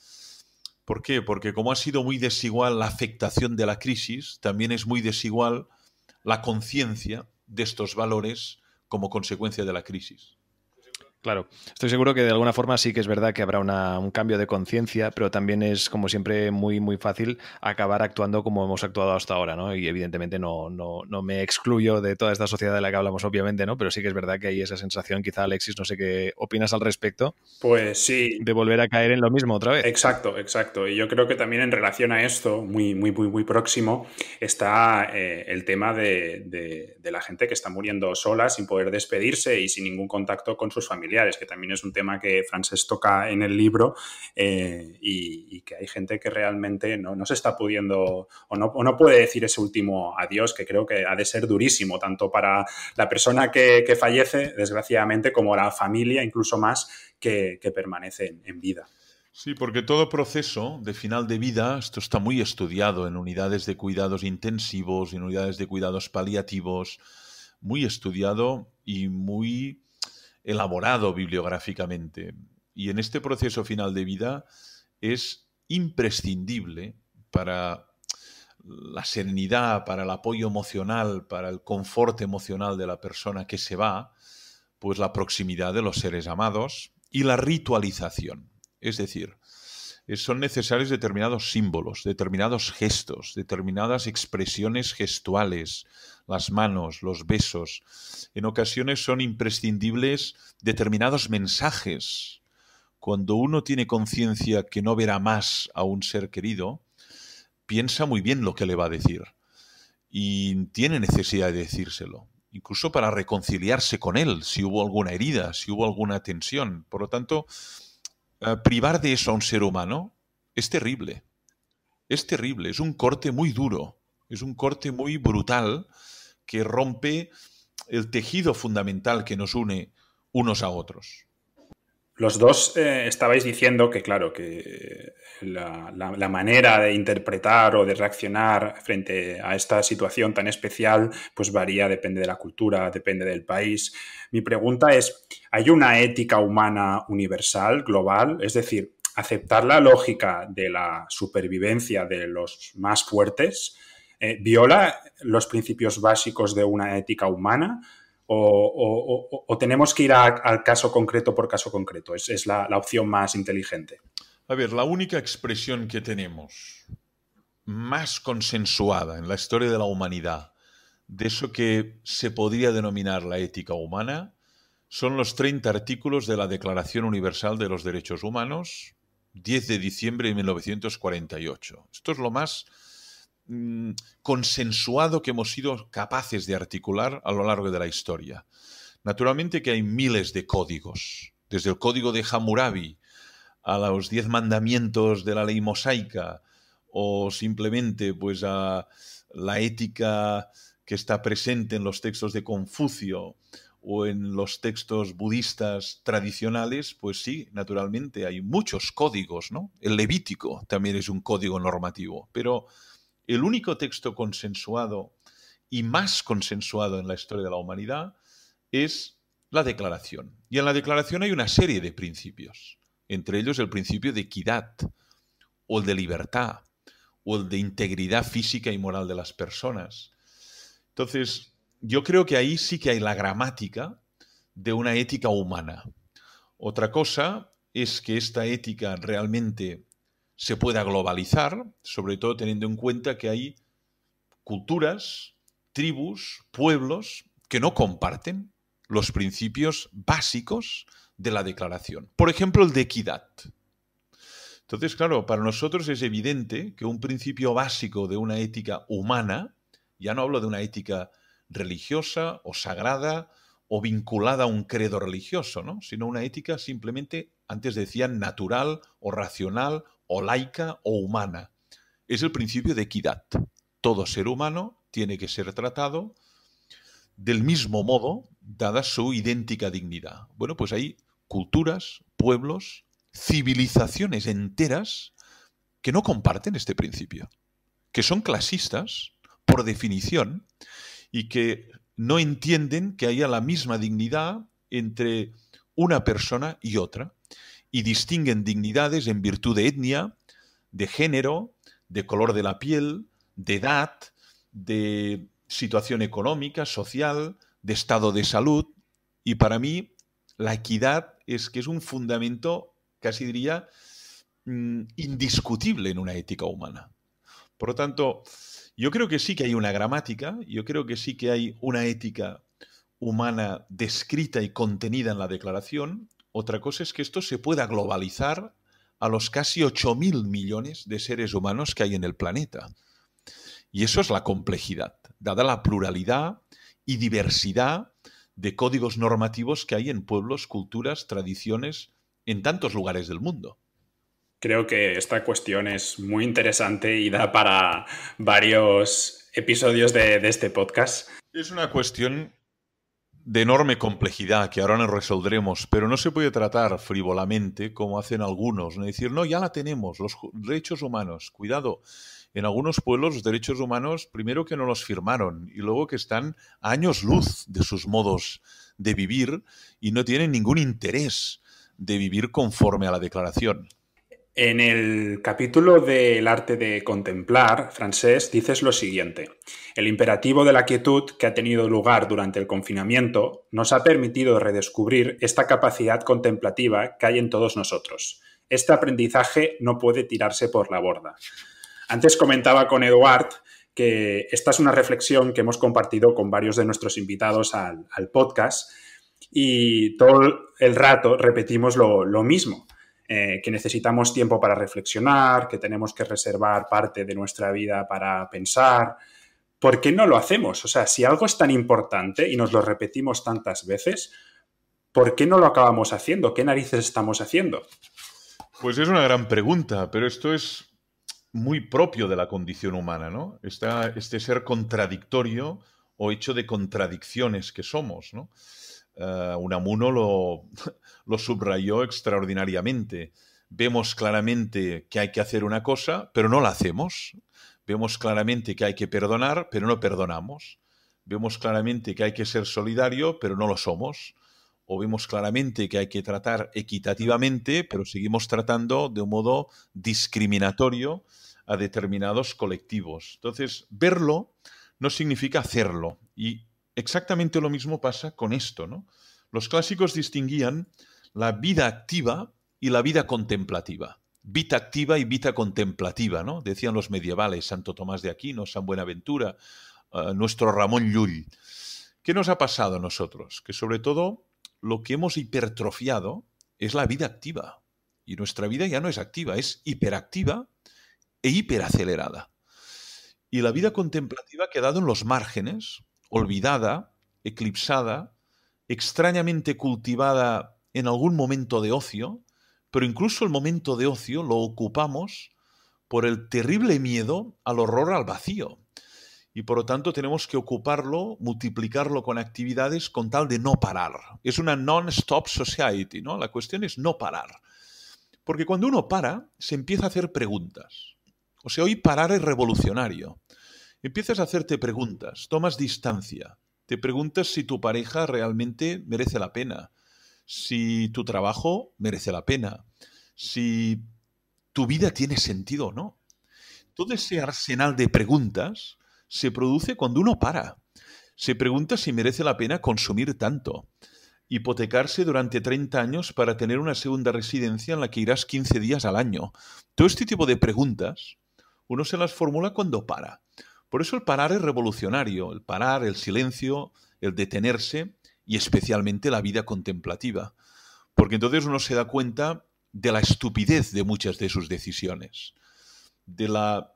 ¿Por qué? Porque como ha sido muy desigual la afectación de la crisis, también es muy desigual la conciencia de estos valores como consecuencia de la crisis. Claro, estoy seguro que de alguna forma sí que es verdad que habrá un cambio de conciencia, pero también es, como siempre, muy, muy fácil acabar actuando como hemos actuado hasta ahora, ¿no? Y evidentemente no, no, no, me excluyo de toda esta sociedad de la que hablamos, obviamente, ¿no? Pero sí que es verdad que hay esa sensación, quizá Alexis, no sé qué opinas al respecto. Pues sí. De volver a caer en lo mismo otra vez. Exacto, exacto. Y yo creo que también en relación a esto, muy, muy, muy, muy próximo, está eh, el tema de, de la gente que está muriendo sola, sin poder despedirse y sin ningún contacto con sus familias que también es un tema que Frances toca en el libro eh, y, que hay gente que realmente no, se está pudiendo o no, no, puede decir ese último adiós, que creo que ha de ser durísimo, tanto para la persona que, fallece, desgraciadamente, como la familia, incluso más, que, permanece en, vida. Sí, porque todo proceso de final de vida, esto está muy estudiado en unidades de cuidados intensivos, en unidades de cuidados paliativos, muy estudiado y muy elaborado bibliográficamente. Y en este proceso final de vida es imprescindible para la serenidad, para el apoyo emocional, para el confort emocional de la persona que se va, pues la proximidad de los seres amados y la ritualización. Es decir, eh, son necesarios determinados símbolos, determinados gestos, determinadas expresiones gestuales, las manos, los besos. En ocasiones son imprescindibles determinados mensajes. Cuando uno tiene conciencia que no verá más a un ser querido, piensa muy bien lo que le va a decir y tiene necesidad de decírselo, incluso para reconciliarse con él, si hubo alguna herida, si hubo alguna tensión. Por lo tanto, eh, privar de eso a un ser humano es terrible. Es terrible, es un corte muy duro, es un corte muy brutal que rompe el tejido fundamental que nos une unos a otros. Los dos eh, estabais diciendo que, claro, que eh, la, manera de interpretar o de reaccionar frente a esta situación tan especial, pues varía, depende de la cultura, depende del país. Mi pregunta es, ¿hay una ética humana universal, global? Es decir, aceptar la lógica de la supervivencia de los más fuertes eh, viola los principios básicos de una ética humana o, tenemos que ir al caso concreto por caso concreto. Es, la, la opción más inteligente. A ver, la única expresión que tenemos más consensuada en la historia de la humanidad, de eso que se podría denominar la ética humana, son los 30 artículos de la Declaración Universal de los Derechos Humanos, 10 de diciembre de 1948. Esto es lo más Mm, consensuado que hemos sido capaces de articular a lo largo de la historia. Naturalmente que hay miles de códigos, desde el código de Hammurabi a los diez mandamientos de la ley mosaica o simplemente pues a la ética que está presente en los textos de Confucio o en los textos budistas tradicionales, pues sí, naturalmente hay muchos códigos, ¿no? El levítico también es un código normativo, pero el único texto consensuado y más consensuado en la historia de la humanidad es la declaración. Y en la declaración hay una serie de principios, entre ellos el principio de equidad o el de libertad o el de integridad física y moral de las personas. Entonces, yo creo que ahí sí que hay la gramática de una ética humana. Otra cosa es que esta ética realmente se pueda globalizar, sobre todo teniendo en cuenta que hay culturas, tribus, pueblos que no comparten los principios básicos de la declaración. Por ejemplo, el de equidad. Entonces, claro, para nosotros es evidente que un principio básico de una ética humana, ya no hablo de una ética religiosa o sagrada o vinculada a un credo religioso, sino una ética simplemente, antes decían, natural o racional o laica o humana. Es el principio de equidad. Todo ser humano tiene que ser tratado del mismo modo, dada su idéntica dignidad. Bueno, pues hay culturas, pueblos, civilizaciones enteras que no comparten este principio, que son clasistas, por definición, y que no entienden que haya la misma dignidad entre una persona y otra y distinguen dignidades en virtud de etnia, de género, de color de la piel, de edad, de situación económica, social, de estado de salud. Y para mí la equidad es que es un fundamento, casi diría, mm, indiscutible en una ética humana. Por lo tanto, yo creo que sí que hay una gramática, yo creo que sí que hay una ética humana descrita y contenida en la declaración, otra cosa es que esto se pueda globalizar a los casi 8.000 millones de seres humanos que hay en el planeta. Y eso es la complejidad, dada la pluralidad y diversidad de códigos normativos que hay en pueblos, culturas, tradiciones, en tantos lugares del mundo. Creo que esta cuestión es muy interesante y da para varios episodios de, de este podcast. Es una cuestión de enorme complejidad que ahora nos resolveremos, pero no se puede tratar frivolamente como hacen algunos, ¿no? decir, no, ya la tenemos, los derechos humanos, cuidado. En algunos pueblos los derechos humanos primero que no los firmaron y luego que están años luz de sus modos de vivir y no tienen ningún interés de vivir conforme a la declaración. En el capítulo del arte de contemplar, francés, dices lo siguiente. El imperativo de la quietud que ha tenido lugar durante el confinamiento nos ha permitido redescubrir esta capacidad contemplativa que hay en todos nosotros. Este aprendizaje no puede tirarse por la borda. Antes comentaba con Eduard que esta es una reflexión que hemos compartido con varios de nuestros invitados al, podcast y todo el rato repetimos lo mismo eh, que necesitamos tiempo para reflexionar, que tenemos que reservar parte de nuestra vida para pensar. ¿Por qué no lo hacemos? O sea, si algo es tan importante y nos lo repetimos tantas veces, ¿por qué no lo acabamos haciendo? ¿Qué narices estamos haciendo? Pues es una gran pregunta, pero esto es muy propio de la condición humana, ¿no? este ser contradictorio o hecho de contradicciones que somos, ¿no? Eh, Unamuno lo, lo subrayó extraordinariamente. Vemos claramente que hay que hacer una cosa, pero no la hacemos. Vemos claramente que hay que perdonar, pero no perdonamos. Vemos claramente que hay que ser solidario, pero no lo somos. O vemos claramente que hay que tratar equitativamente, pero seguimos tratando de un modo discriminatorio a determinados colectivos. Entonces, verlo no significa hacerlo. Y exactamente lo mismo pasa con esto, ¿no? Los clásicos distinguían la vida activa y la vida contemplativa. Vita activa y vida contemplativa, ¿no? Decían los medievales, Santo Tomás de Aquino, San Buenaventura, eh, nuestro Ramón Llull. ¿Qué nos ha pasado a nosotros? Que sobre todo lo que hemos hipertrofiado es la vida activa. Y nuestra vida ya no es activa, es hiperactiva e hiperacelerada. Y la vida contemplativa ha quedado en los márgenes olvidada, eclipsada, extrañamente cultivada en algún momento de ocio, pero incluso el momento de ocio lo ocupamos por el terrible miedo al horror al vacío. Y por lo tanto tenemos que ocuparlo, multiplicarlo con actividades con tal de no parar. Es una non-stop society, ¿no? La cuestión es no parar. Porque cuando uno para, se empieza a hacer preguntas. O sea, hoy parar es revolucionario. Empiezas a hacerte preguntas, tomas distancia, te preguntas si tu pareja realmente merece la pena, si tu trabajo merece la pena, si tu vida tiene sentido o no. Todo ese arsenal de preguntas se produce cuando uno para. Se pregunta si merece la pena consumir tanto, hipotecarse durante 30 años para tener una segunda residencia en la que irás 15 días al año. Todo este tipo de preguntas uno se las formula cuando para. Por eso el parar es revolucionario, el parar, el silencio, el detenerse y especialmente la vida contemplativa, porque entonces uno se da cuenta de la estupidez de muchas de sus decisiones, de la,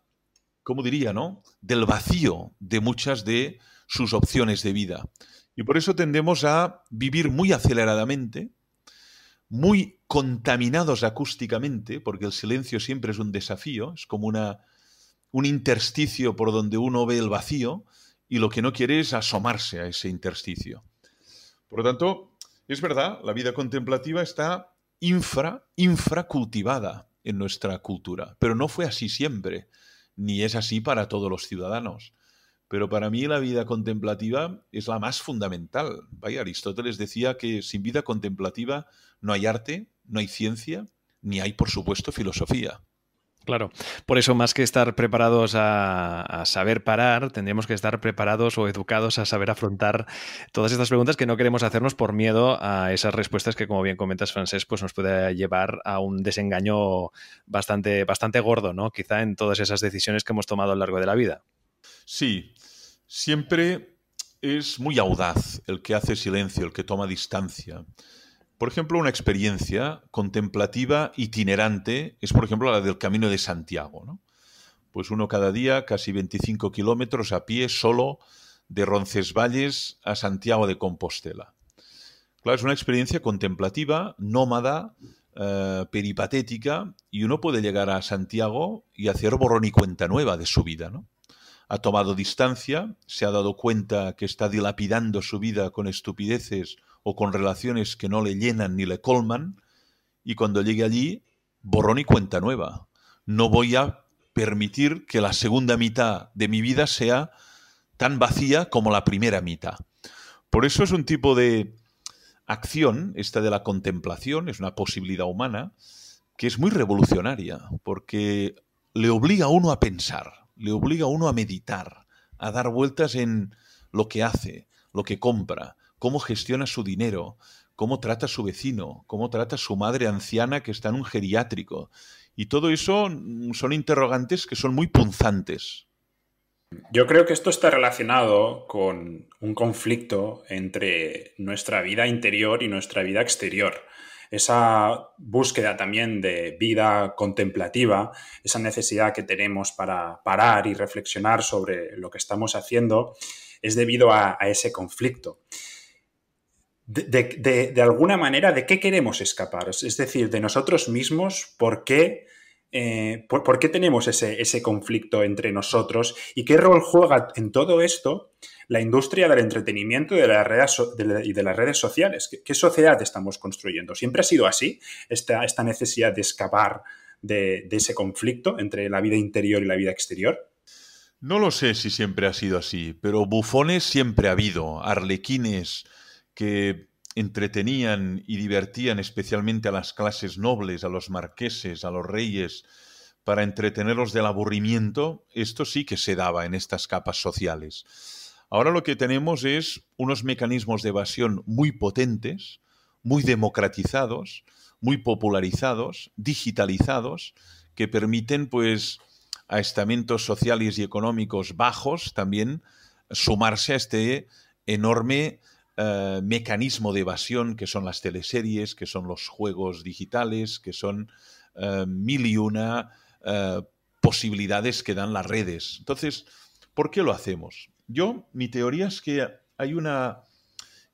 ¿cómo diría, no? Del vacío de muchas de sus opciones de vida. Y por eso tendemos a vivir muy aceleradamente, muy contaminados acústicamente, porque el silencio siempre es un desafío, es como una un intersticio por donde uno ve el vacío y lo que no quiere es asomarse a ese intersticio. Por lo tanto, es verdad, la vida contemplativa está infra, infra cultivada en nuestra cultura, pero no fue así siempre, ni es así para todos los ciudadanos. Pero para mí la vida contemplativa es la más fundamental. Vaya, Aristóteles decía que sin vida contemplativa no hay arte, no hay ciencia, ni hay, por supuesto, filosofía. Claro, por eso más que estar preparados a, saber parar, tendríamos que estar preparados o educados a saber afrontar todas estas preguntas que no queremos hacernos por miedo a esas respuestas que, como bien comentas, Francés, pues nos puede llevar a un desengaño bastante, bastante gordo, ¿no? Quizá en todas esas decisiones que hemos tomado a lo largo de la vida. Sí, siempre es muy audaz el que hace silencio, el que toma distancia, por ejemplo, una experiencia contemplativa itinerante es, por ejemplo, la del Camino de Santiago. Pues uno cada día, casi 25 kilómetros a pie, solo de Roncesvalles a Santiago de Compostela. Claro, es una experiencia contemplativa, nómada, eh, peripatética, y uno puede llegar a Santiago y hacer borrón y cuenta nueva de su vida, ¿no? Ha tomado distancia, se ha dado cuenta que está dilapidando su vida con estupideces o con relaciones que no le llenan ni le colman, y cuando llegue allí, borrón y cuenta nueva. No voy a permitir que la segunda mitad de mi vida sea tan vacía como la primera mitad. Por eso es un tipo de acción, esta de la contemplación, es una posibilidad humana, que es muy revolucionaria, porque le obliga a uno a pensar, le obliga a uno a meditar, a dar vueltas en lo que hace, lo que compra, cómo gestiona su dinero, cómo trata a su vecino, cómo trata a su madre anciana que está en un geriátrico. Y todo eso mm, son interrogantes que son muy punzantes. Yo creo que esto está relacionado con un conflicto entre nuestra vida interior y nuestra vida exterior. Esa búsqueda también de vida contemplativa, esa necesidad que tenemos para parar y reflexionar sobre lo que estamos haciendo, es debido a, a ese conflicto de, alguna manera, ¿de qué queremos escapar? Es decir, de nosotros mismos, ¿por qué, eh, tenemos ese, conflicto entre nosotros? ¿Y qué rol juega en todo esto la industria del entretenimiento y de, y de las redes sociales? ¿Qué, sociedad estamos construyendo? ¿Siempre ha sido así esta, esta necesidad de escapar de ese conflicto entre la vida interior y la vida exterior? No lo sé si siempre ha sido así, pero bufones siempre ha habido, arlequines, que entretenían y divertían especialmente a las clases nobles, a los marqueses, a los reyes, para entretenerlos del aburrimiento, esto sí que se daba en estas capas sociales. Ahora lo que tenemos es unos mecanismos de evasión muy potentes, muy democratizados, muy popularizados, digitalizados, que permiten pues a estamentos sociales y económicos bajos también sumarse a este enorme eh, mecanismo de evasión que son las teleseries, que son los juegos digitales, que son eh, mil y una eh, posibilidades que dan las redes. Entonces, ¿por qué lo hacemos? Yo, mi teoría es que hay una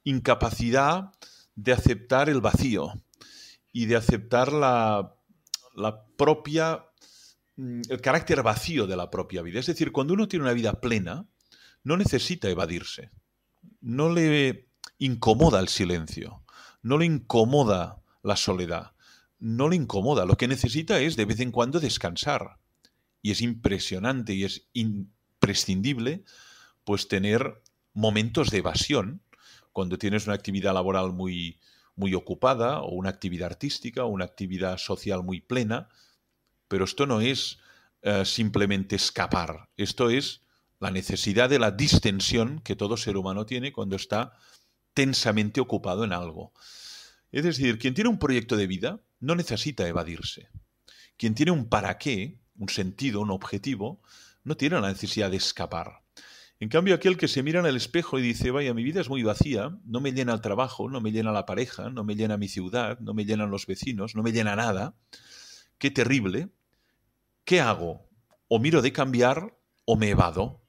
incapacidad de aceptar el vacío y de aceptar la, la propia mm, el carácter vacío de la propia vida. Es decir, cuando uno tiene una vida plena, no necesita evadirse. No le incomoda el silencio, no le incomoda la soledad, no le incomoda. Lo que necesita es de vez en cuando descansar. Y es impresionante y es imprescindible pues tener momentos de evasión cuando tienes una actividad laboral muy, muy ocupada o una actividad artística o una actividad social muy plena. Pero esto no es eh, simplemente escapar, esto es la necesidad de la distensión que todo ser humano tiene cuando está tensamente ocupado en algo. Es decir, quien tiene un proyecto de vida no necesita evadirse. Quien tiene un para qué, un sentido, un objetivo, no tiene la necesidad de escapar. En cambio, aquel que se mira en el espejo y dice, vaya, mi vida es muy vacía, no me llena el trabajo, no me llena la pareja, no me llena mi ciudad, no me llenan los vecinos, no me llena nada, qué terrible, ¿qué hago? O miro de cambiar o me evado.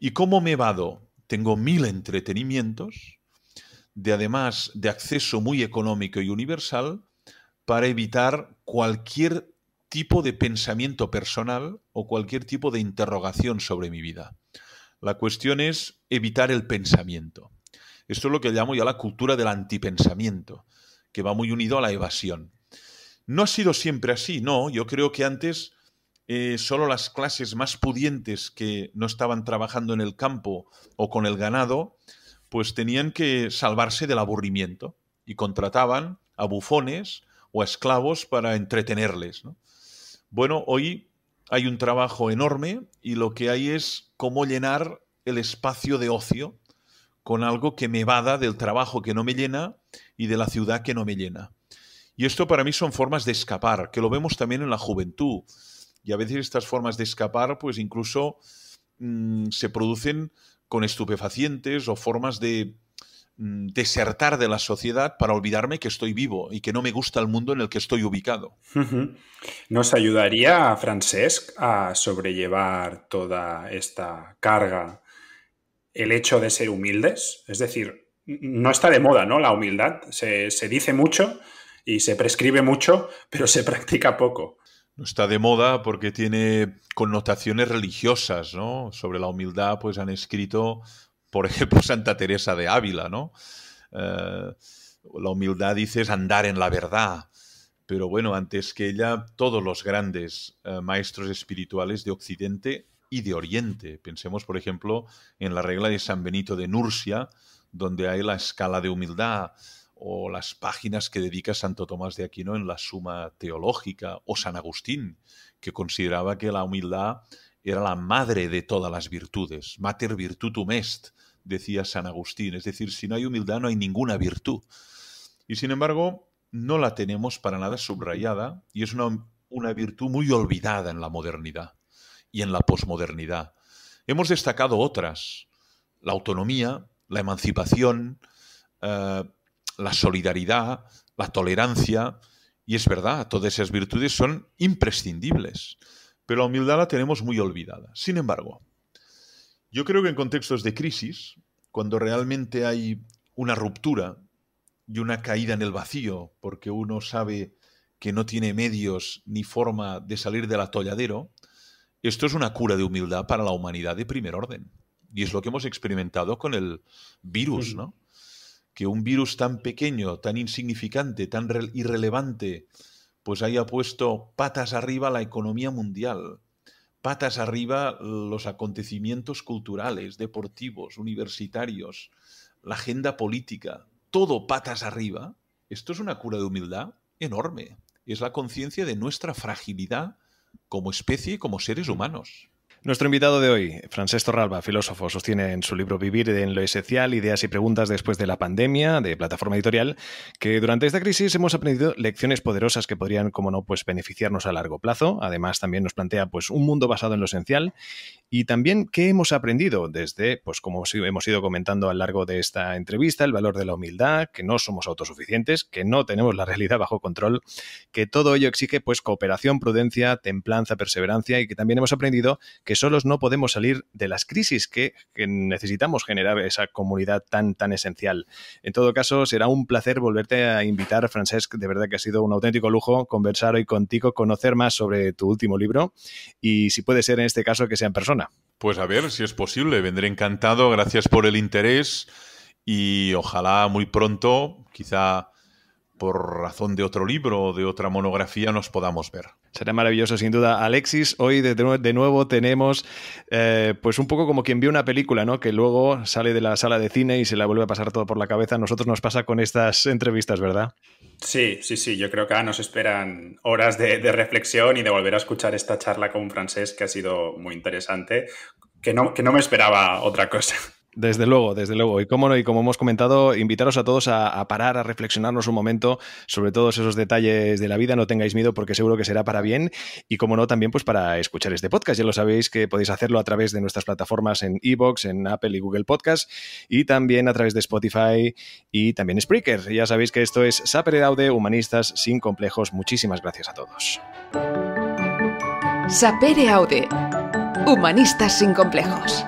¿Y cómo me evado? Tengo mil entretenimientos, de además de acceso muy económico y universal para evitar cualquier tipo de pensamiento personal o cualquier tipo de interrogación sobre mi vida. La cuestión es evitar el pensamiento. Esto es lo que llamo ya la cultura del antipensamiento, que va muy unido a la evasión. No ha sido siempre así, no. Yo creo que antes eh, solo las clases más pudientes que no estaban trabajando en el campo o con el ganado pues tenían que salvarse del aburrimiento y contrataban a bufones o a esclavos para entretenerles. Bueno, hoy hay un trabajo enorme y lo que hay es cómo llenar el espacio de ocio con algo que me vada del trabajo que no me llena y de la ciudad que no me llena. Y esto para mí son formas de escapar, que lo vemos también en la juventud. Y a veces estas formas de escapar, pues incluso mm, se producen con estupefacientes o formas de mm, desertar de la sociedad para olvidarme que estoy vivo y que no me gusta el mundo en el que estoy ubicado. Nos ayudaría, Francesc, a sobrellevar toda esta carga el hecho de ser humildes. Es decir, no está de moda, ¿no? La humildad. Se, se dice mucho y se prescribe mucho, pero se practica poco está de moda porque tiene connotaciones religiosas, ¿no? Sobre la humildad, pues han escrito, por ejemplo, Santa Teresa de Ávila, ¿no? Eh, la humildad, dice, andar en la verdad. Pero bueno, antes que ella, todos los grandes eh, maestros espirituales de Occidente y de Oriente. Pensemos, por ejemplo, en la regla de San Benito de Nursia, donde hay la escala de humildad, o las páginas que dedica Santo Tomás de Aquino en la Suma Teológica, o San Agustín, que consideraba que la humildad era la madre de todas las virtudes, mater virtutum est, decía San Agustín, es decir, si no hay humildad no hay ninguna virtud. Y sin embargo, no la tenemos para nada subrayada y es una, una virtud muy olvidada en la modernidad y en la posmodernidad. Hemos destacado otras, la autonomía, la emancipación, eh, la solidaridad, la tolerancia, y es verdad, todas esas virtudes son imprescindibles, pero la humildad la tenemos muy olvidada. Sin embargo, yo creo que en contextos de crisis, cuando realmente hay una ruptura y una caída en el vacío, porque uno sabe que no tiene medios ni forma de salir del atolladero, esto es una cura de humildad para la humanidad de primer orden. Y es lo que hemos experimentado con el virus, ¿no? que un virus tan pequeño, tan insignificante, tan irrelevante, pues haya puesto patas arriba la economía mundial, patas arriba los acontecimientos culturales, deportivos, universitarios, la agenda política, todo patas arriba, esto es una cura de humildad enorme. Es la conciencia de nuestra fragilidad como especie y como seres humanos. Nuestro invitado de hoy, Francisco Ralba, filósofo, sostiene en su libro Vivir en lo esencial, ideas y preguntas después de la pandemia, de plataforma editorial, que durante esta crisis hemos aprendido lecciones poderosas que podrían, como no, pues beneficiarnos a largo plazo. Además, también nos plantea pues un mundo basado en lo esencial y también qué hemos aprendido desde, pues como hemos ido comentando a lo largo de esta entrevista, el valor de la humildad, que no somos autosuficientes, que no tenemos la realidad bajo control, que todo ello exige pues cooperación, prudencia, templanza, perseverancia y que también hemos aprendido que que solos no podemos salir de las crisis que, necesitamos generar esa comunidad tan, tan esencial. En todo caso, será un placer volverte a invitar, Francesc. De verdad que ha sido un auténtico lujo conversar hoy contigo, conocer más sobre tu último libro y si puede ser en este caso que sea en persona. Pues a ver, si es posible, vendré encantado. Gracias por el interés y ojalá muy pronto, quizá por razón de otro libro o de otra monografía nos podamos ver. Será maravilloso, sin duda. Alexis, hoy de, nuevo tenemos, eh, pues un poco como quien vio una película, ¿no? Que luego sale de la sala de cine y se la vuelve a pasar todo por la cabeza. Nosotros nos pasa con estas entrevistas, ¿verdad? Sí, sí, sí. Yo creo que ahora nos esperan horas de, reflexión y de volver a escuchar esta charla con un Francés, que ha sido muy interesante, que no, que no me esperaba otra cosa. Desde luego, desde luego. Y como no, y como hemos comentado, invitaros a todos a, parar, a reflexionarnos un momento sobre todos esos detalles de la vida. No tengáis miedo porque seguro que será para bien. Y como no, también pues para escuchar este podcast. Ya lo sabéis que podéis hacerlo a través de nuestras plataformas en Evox, en Apple y Google Podcast, y también a través de Spotify y también Spreaker. Ya sabéis que esto es Sapere Aude, Humanistas sin complejos. Muchísimas gracias a todos. Sapere Humanistas sin complejos.